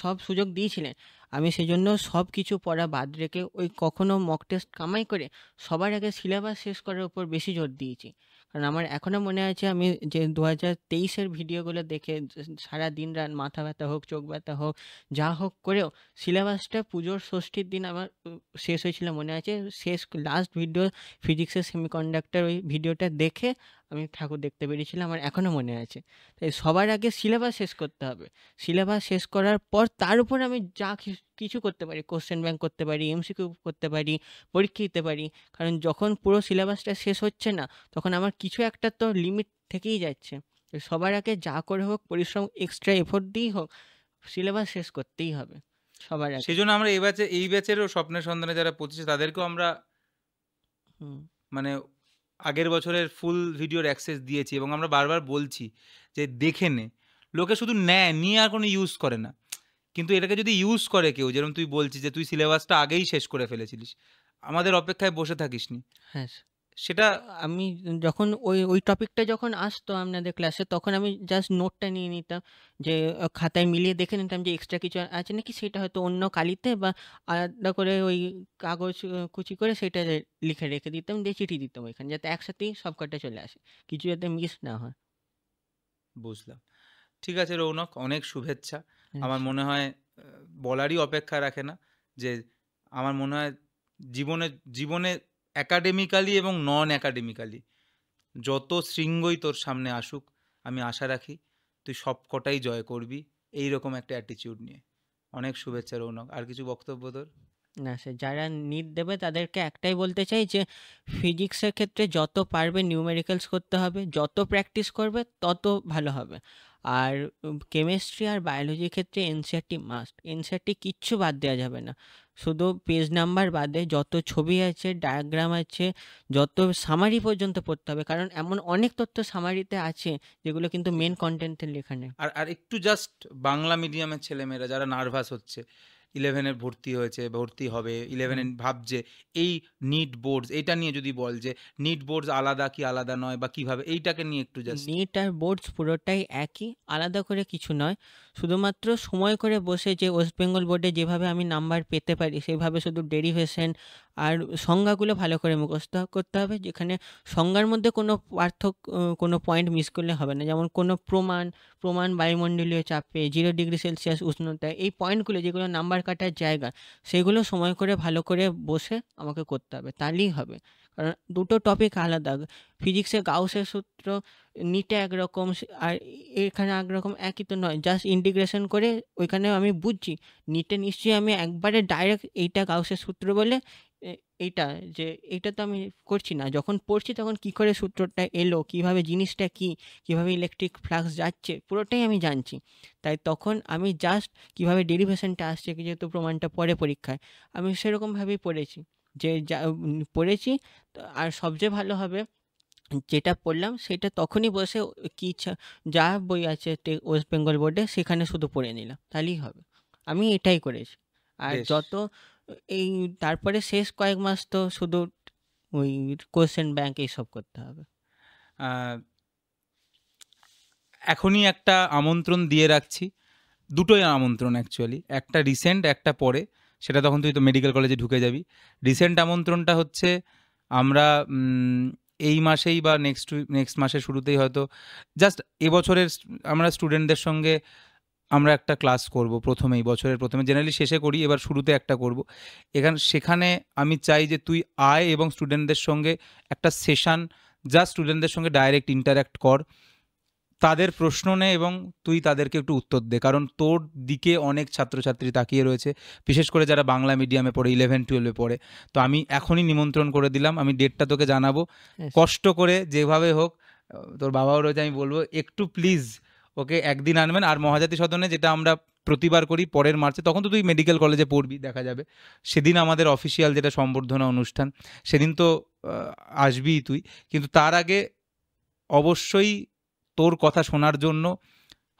সব সুযোগ দিয়েছিলেন আমি সেই জন্য সব কিছু পড়া বাদ রেখে ওই কখনো মক টেস্ট কামাই করে সবার আগে সিলেবাস শেষ করার উপর বেশি জোর দিয়েছি কারণ আমার এখনও মনে আছে আমি যে দু হাজার তেইশের ভিডিওগুলো দেখে সারা দিন রাত মাথা ব্যথা হোক চোখ ব্যথা হোক যা হোক করেও সিলেবাসটা পুজোর ষষ্ঠীর দিন আমার শেষ হয়েছিল মনে আছে শেষ লাস্ট ভিডিও ফিজিক্সের সেমিকন্ডাক্টর ওই ভিডিওটা দেখে আমি ঠাকুর দেখতে পেরেছিলাম আমার এখনও মনে আছে তাই সবার আগে সিলেবাস শেষ করতে হবে সিলেবাস শেষ করার পর তার উপর আমি যা কিছু করতে পারি কোশ্চেন ব্যাংক করতে পারি এমসিকিউ করতে পারি পরীক্ষা দিতে পারি কারণ যখন পুরো সিলেবাসটা শেষ হচ্ছে না তখন আমার কিছু একটা তো লিমিট থেকেই যাচ্ছে সবার আগে যা করে হোক পরিশ্রম এক্সট্রা এফোর্ট দিয়েই হোক সিলেবাস শেষ করতেই হবে সবার সেই জন্য আমরা এই ব্যাচে এই ব্যাচেরও স্বপ্নের সন্ধানে যারা পড়ছে তাদেরকেও আমরা মানে আগের বছরের ফুল ভিডিওর অ্যাক্সেস দিয়েছি এবং আমরা বারবার বলছি যে দেখে নে লোকে শুধু নেয় নিয়ে আর কোনো ইউজ করে না কিন্তু এটাকে যদি ইউজ করে কেউ যেরকম তুই বলছিস যে তুই সিলেবাসটা আগেই শেষ করে ফেলেছিলিস আমাদের অপেক্ষায় বসে থাকিস নি হ্যাঁ সেটা আমি যখন ওই ওই টপিকটা যখন আসতো আপনাদের ক্লাসে তখন আমি জাস্ট নোটটা নিয়ে নিতাম যে খাতায় মিলিয়ে দেখে নিতাম যে এক্সট্রা কিছু আছে নাকি সেটা হয়তো অন্য কালিতে বা আলাদা করে ওই কাগজ কুচি করে সেটা লিখে রেখে দিতাম দিয়ে চিঠি দিতাম ওইখানে যাতে একসাথেই সব কটা চলে আসে কিছু যাতে মিস না হয় বুঝলাম ঠিক আছে রৌনক অনেক শুভেচ্ছা হ্যাঁ। আমার মনে হয় বলারই অপেক্ষা রাখে না যে আমার মনে হয় জীবনে জীবনে অ্যাকাডেমিক্যালি এবং নন অ্যাকাডেমিক্যালি যত শৃঙ্গই তোর সামনে আসুক আমি আশা রাখি তুই সব কটাই জয় করবি এই রকম একটা অ্যাটিচিউড নিয়ে অনেক শুভেচ্ছা রৌনক আর কিছু বক্তব্য তোর না সে যারা নিট দেবে তাদেরকে একটাই বলতে চাই যে ফিজিক্সের ক্ষেত্রে যত পারবে নিউমেরিক্যালস করতে হবে যত প্র্যাকটিস করবে তত ভালো হবে আর কেমিস্ট্রি আর বায়োলজির ক্ষেত্রে এনসিআরটি মাস্ট এনসিআরটি কিচ্ছু বাদ দেওয়া যাবে না শুধু পেজ নাম্বার বাদে যত ছবি আছে ডায়াগ্রাম আছে যত সামারি পর্যন্ত পড়তে হবে কারণ এমন অনেক তথ্য সামারিতে আছে যেগুলো কিন্তু মেন কন্টেন্টে লেখা নেই আর আর একটু জাস্ট বাংলা মিডিয়ামের ছেলেমেয়েরা যারা নার্ভাস হচ্ছে ইলেভেনের ভর্তি হয়েছে ভর্তি হবে ইলেভেনে ভাবছে এই নিট বোর্ডস এটা নিয়ে যদি বল যে নিট বোর্ডস আলাদা কি আলাদা নয় বা কিভাবে এইটাকে নিয়ে একটু জাস্ট নিট আর বোর্ডস পুরোটাই একই আলাদা করে কিছু নয় শুধুমাত্র সময় করে বসে যে ওয়েস্ট বেঙ্গল বোর্ডে যেভাবে আমি নাম্বার পেতে পারি সেইভাবে শুধু ডেরিভেশন আর সংজ্ঞাগুলো ভালো করে মুখস্থ করতে হবে যেখানে সংজ্ঞার মধ্যে কোনো পার্থক্য কোনো পয়েন্ট মিস করলে হবে না যেমন কোনো প্রমাণ প্রমাণ বায়ুমণ্ডলীয় চাপে জিরো ডিগ্রি সেলসিয়াস উষ্ণতা এই পয়েন্টগুলো যেগুলো নাম্বার কাটার জায়গা সেগুলো সময় করে ভালো করে বসে আমাকে করতে হবে তাহলেই হবে দুটো টপিক আলাদা ফিজিক্সে গাউসের সূত্র নিটে একরকম আর এখানে একরকম একই তো নয় জাস্ট ইন্টিগ্রেশন করে ওইখানে আমি বুঝছি নিটে নিশ্চয়ই আমি একবারে ডাইরেক্ট এইটা গাউসের সূত্র বলে এইটা যে এইটা তো আমি করছি না যখন পড়ছি তখন কি করে সূত্রটা এলো কিভাবে জিনিসটা কি কিভাবে ইলেকট্রিক ফ্লাক্স যাচ্ছে পুরোটাই আমি জানছি তাই তখন আমি জাস্ট কিভাবে ডেরিভেশনটা আসছে যেহেতু প্রমাণটা পরে পরীক্ষায় আমি সেরকমভাবেই পড়েছি যে যা পড়েছি আর সবচেয়ে ভালো হবে যেটা পড়লাম সেটা তখনই বসে কী যা বই আছে ওয়েস্ট বেঙ্গল বোর্ডে সেখানে শুধু পড়ে নিলাম তাহলেই হবে আমি এটাই করেছি আর যত এই তারপরে শেষ কয়েক মাস তো শুধু ওই কোশ্চেন ব্যাংক এইসব করতে হবে এখনই একটা আমন্ত্রণ দিয়ে রাখছি দুটোই আমন্ত্রণ অ্যাকচুয়ালি একটা রিসেন্ট একটা পরে সেটা তখন তুই তো মেডিকেল কলেজে ঢুকে যাবি রিসেন্ট আমন্ত্রণটা হচ্ছে আমরা এই মাসেই বা নেক্সট নেক্সট মাসের শুরুতেই হয়তো জাস্ট এবছরের আমরা স্টুডেন্টদের সঙ্গে আমরা একটা ক্লাস করব প্রথমেই বছরের প্রথমে জেনারেলি শেষে করি এবার শুরুতে একটা করব এখান সেখানে আমি চাই যে তুই আয় এবং স্টুডেন্টদের সঙ্গে একটা সেশান যা স্টুডেন্টদের সঙ্গে ডাইরেক্ট ইন্টারাক্ট কর তাদের প্রশ্ন নে এবং তুই তাদেরকে একটু উত্তর দে কারণ তোর দিকে অনেক ছাত্রছাত্রী তাকিয়ে রয়েছে বিশেষ করে যারা বাংলা মিডিয়ামে পড়ে ইলেভেন টুয়েলভে পড়ে তো আমি এখনই নিমন্ত্রণ করে দিলাম আমি ডেটটা তোকে জানাবো কষ্ট করে যেভাবে হোক তোর বাবাও রয়েছে আমি বলবো একটু প্লিজ ওকে একদিন আনবেন আর মহাজাতি সদনে যেটা আমরা প্রতিবার করি পরের মার্চে তখন তো তুই মেডিকেল কলেজে পড়বি দেখা যাবে সেদিন আমাদের অফিসিয়াল যেটা সম্বর্ধনা অনুষ্ঠান সেদিন তো আসবি তুই কিন্তু তার আগে অবশ্যই তোর কথা শোনার জন্য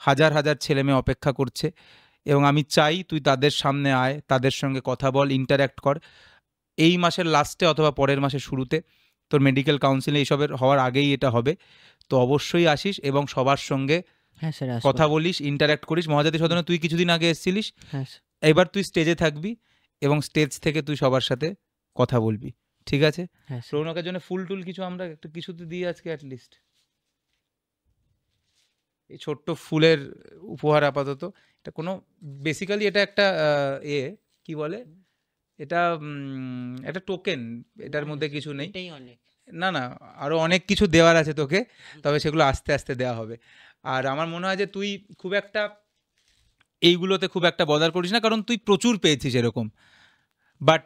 হাজার হাজার ছেলে মেয়ে অপেক্ষা করছে এবং আমি চাই তুই তাদের সামনে আয় তাদের সঙ্গে কথা বল ইন্টারঅ্যাক্ট কর এই মাসের লাস্টে অথবা পরের মাসের শুরুতে তোর মেডিকেল কাউন্সিলে এইসবের হওয়ার আগেই এটা হবে তো অবশ্যই আসিস এবং সবার সঙ্গে হ্যাঁ কথা বলিস ইন্টারঅ্যাক্ট করিস মহাজাতি সদনে তুই কিছুদিন আগে এসেছিলিস হ্যাঁ এবার তুই স্টেজে থাকবি এবং স্টেজ থেকে তুই সবার সাথে কথা বলবি ঠিক আছে হ্যাঁ রৌনকের জন্য ফুল টুল কিছু আমরা একটু কিছু তো দিই আজকে অ্যাটলিস্ট এই ছোট্ট ফুলের উপহার আপাতত এটা কোনো বেসিক্যালি এটা একটা এ ইয়ে, কি বলে এটা একটা টোকেন এটার মধ্যে কিছু নেই না না আরও অনেক কিছু দেওয়ার আছে তোকে তবে সেগুলো আস্তে আস্তে দেওয়া হবে আর আমার মনে হয় যে তুই খুব একটা এইগুলোতে খুব একটা বদার করিস না কারণ তুই প্রচুর পেয়েছিস এরকম বাট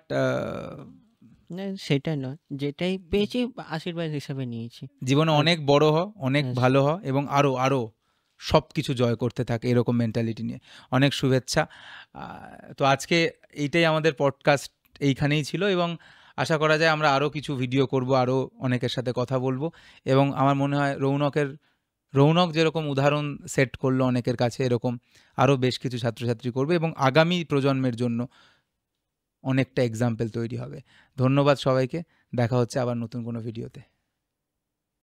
সেটা নয় যেটাই পেয়েছি আশীর্বাদ হিসাবে নিয়েছি জীবনে অনেক বড় হ অনেক হ্যাঁ। ভালো হ এবং আরো আরো সব কিছু জয় করতে থাকে এরকম মেন্টালিটি নিয়ে অনেক শুভেচ্ছা তো আজকে এইটাই আমাদের পডকাস্ট এইখানেই ছিল এবং আশা করা যায় আমরা আরও কিছু ভিডিও করব আরও অনেকের সাথে কথা বলবো এবং আমার মনে হয় রৌনকের রৌনক যেরকম উদাহরণ সেট করলো অনেকের কাছে এরকম আরও বেশ কিছু ছাত্রছাত্রী করবে এবং আগামী প্রজন্মের জন্য অনেকটা এক্সাম্পল তৈরি হবে ধন্যবাদ সবাইকে দেখা হচ্ছে আবার নতুন কোনো ভিডিওতে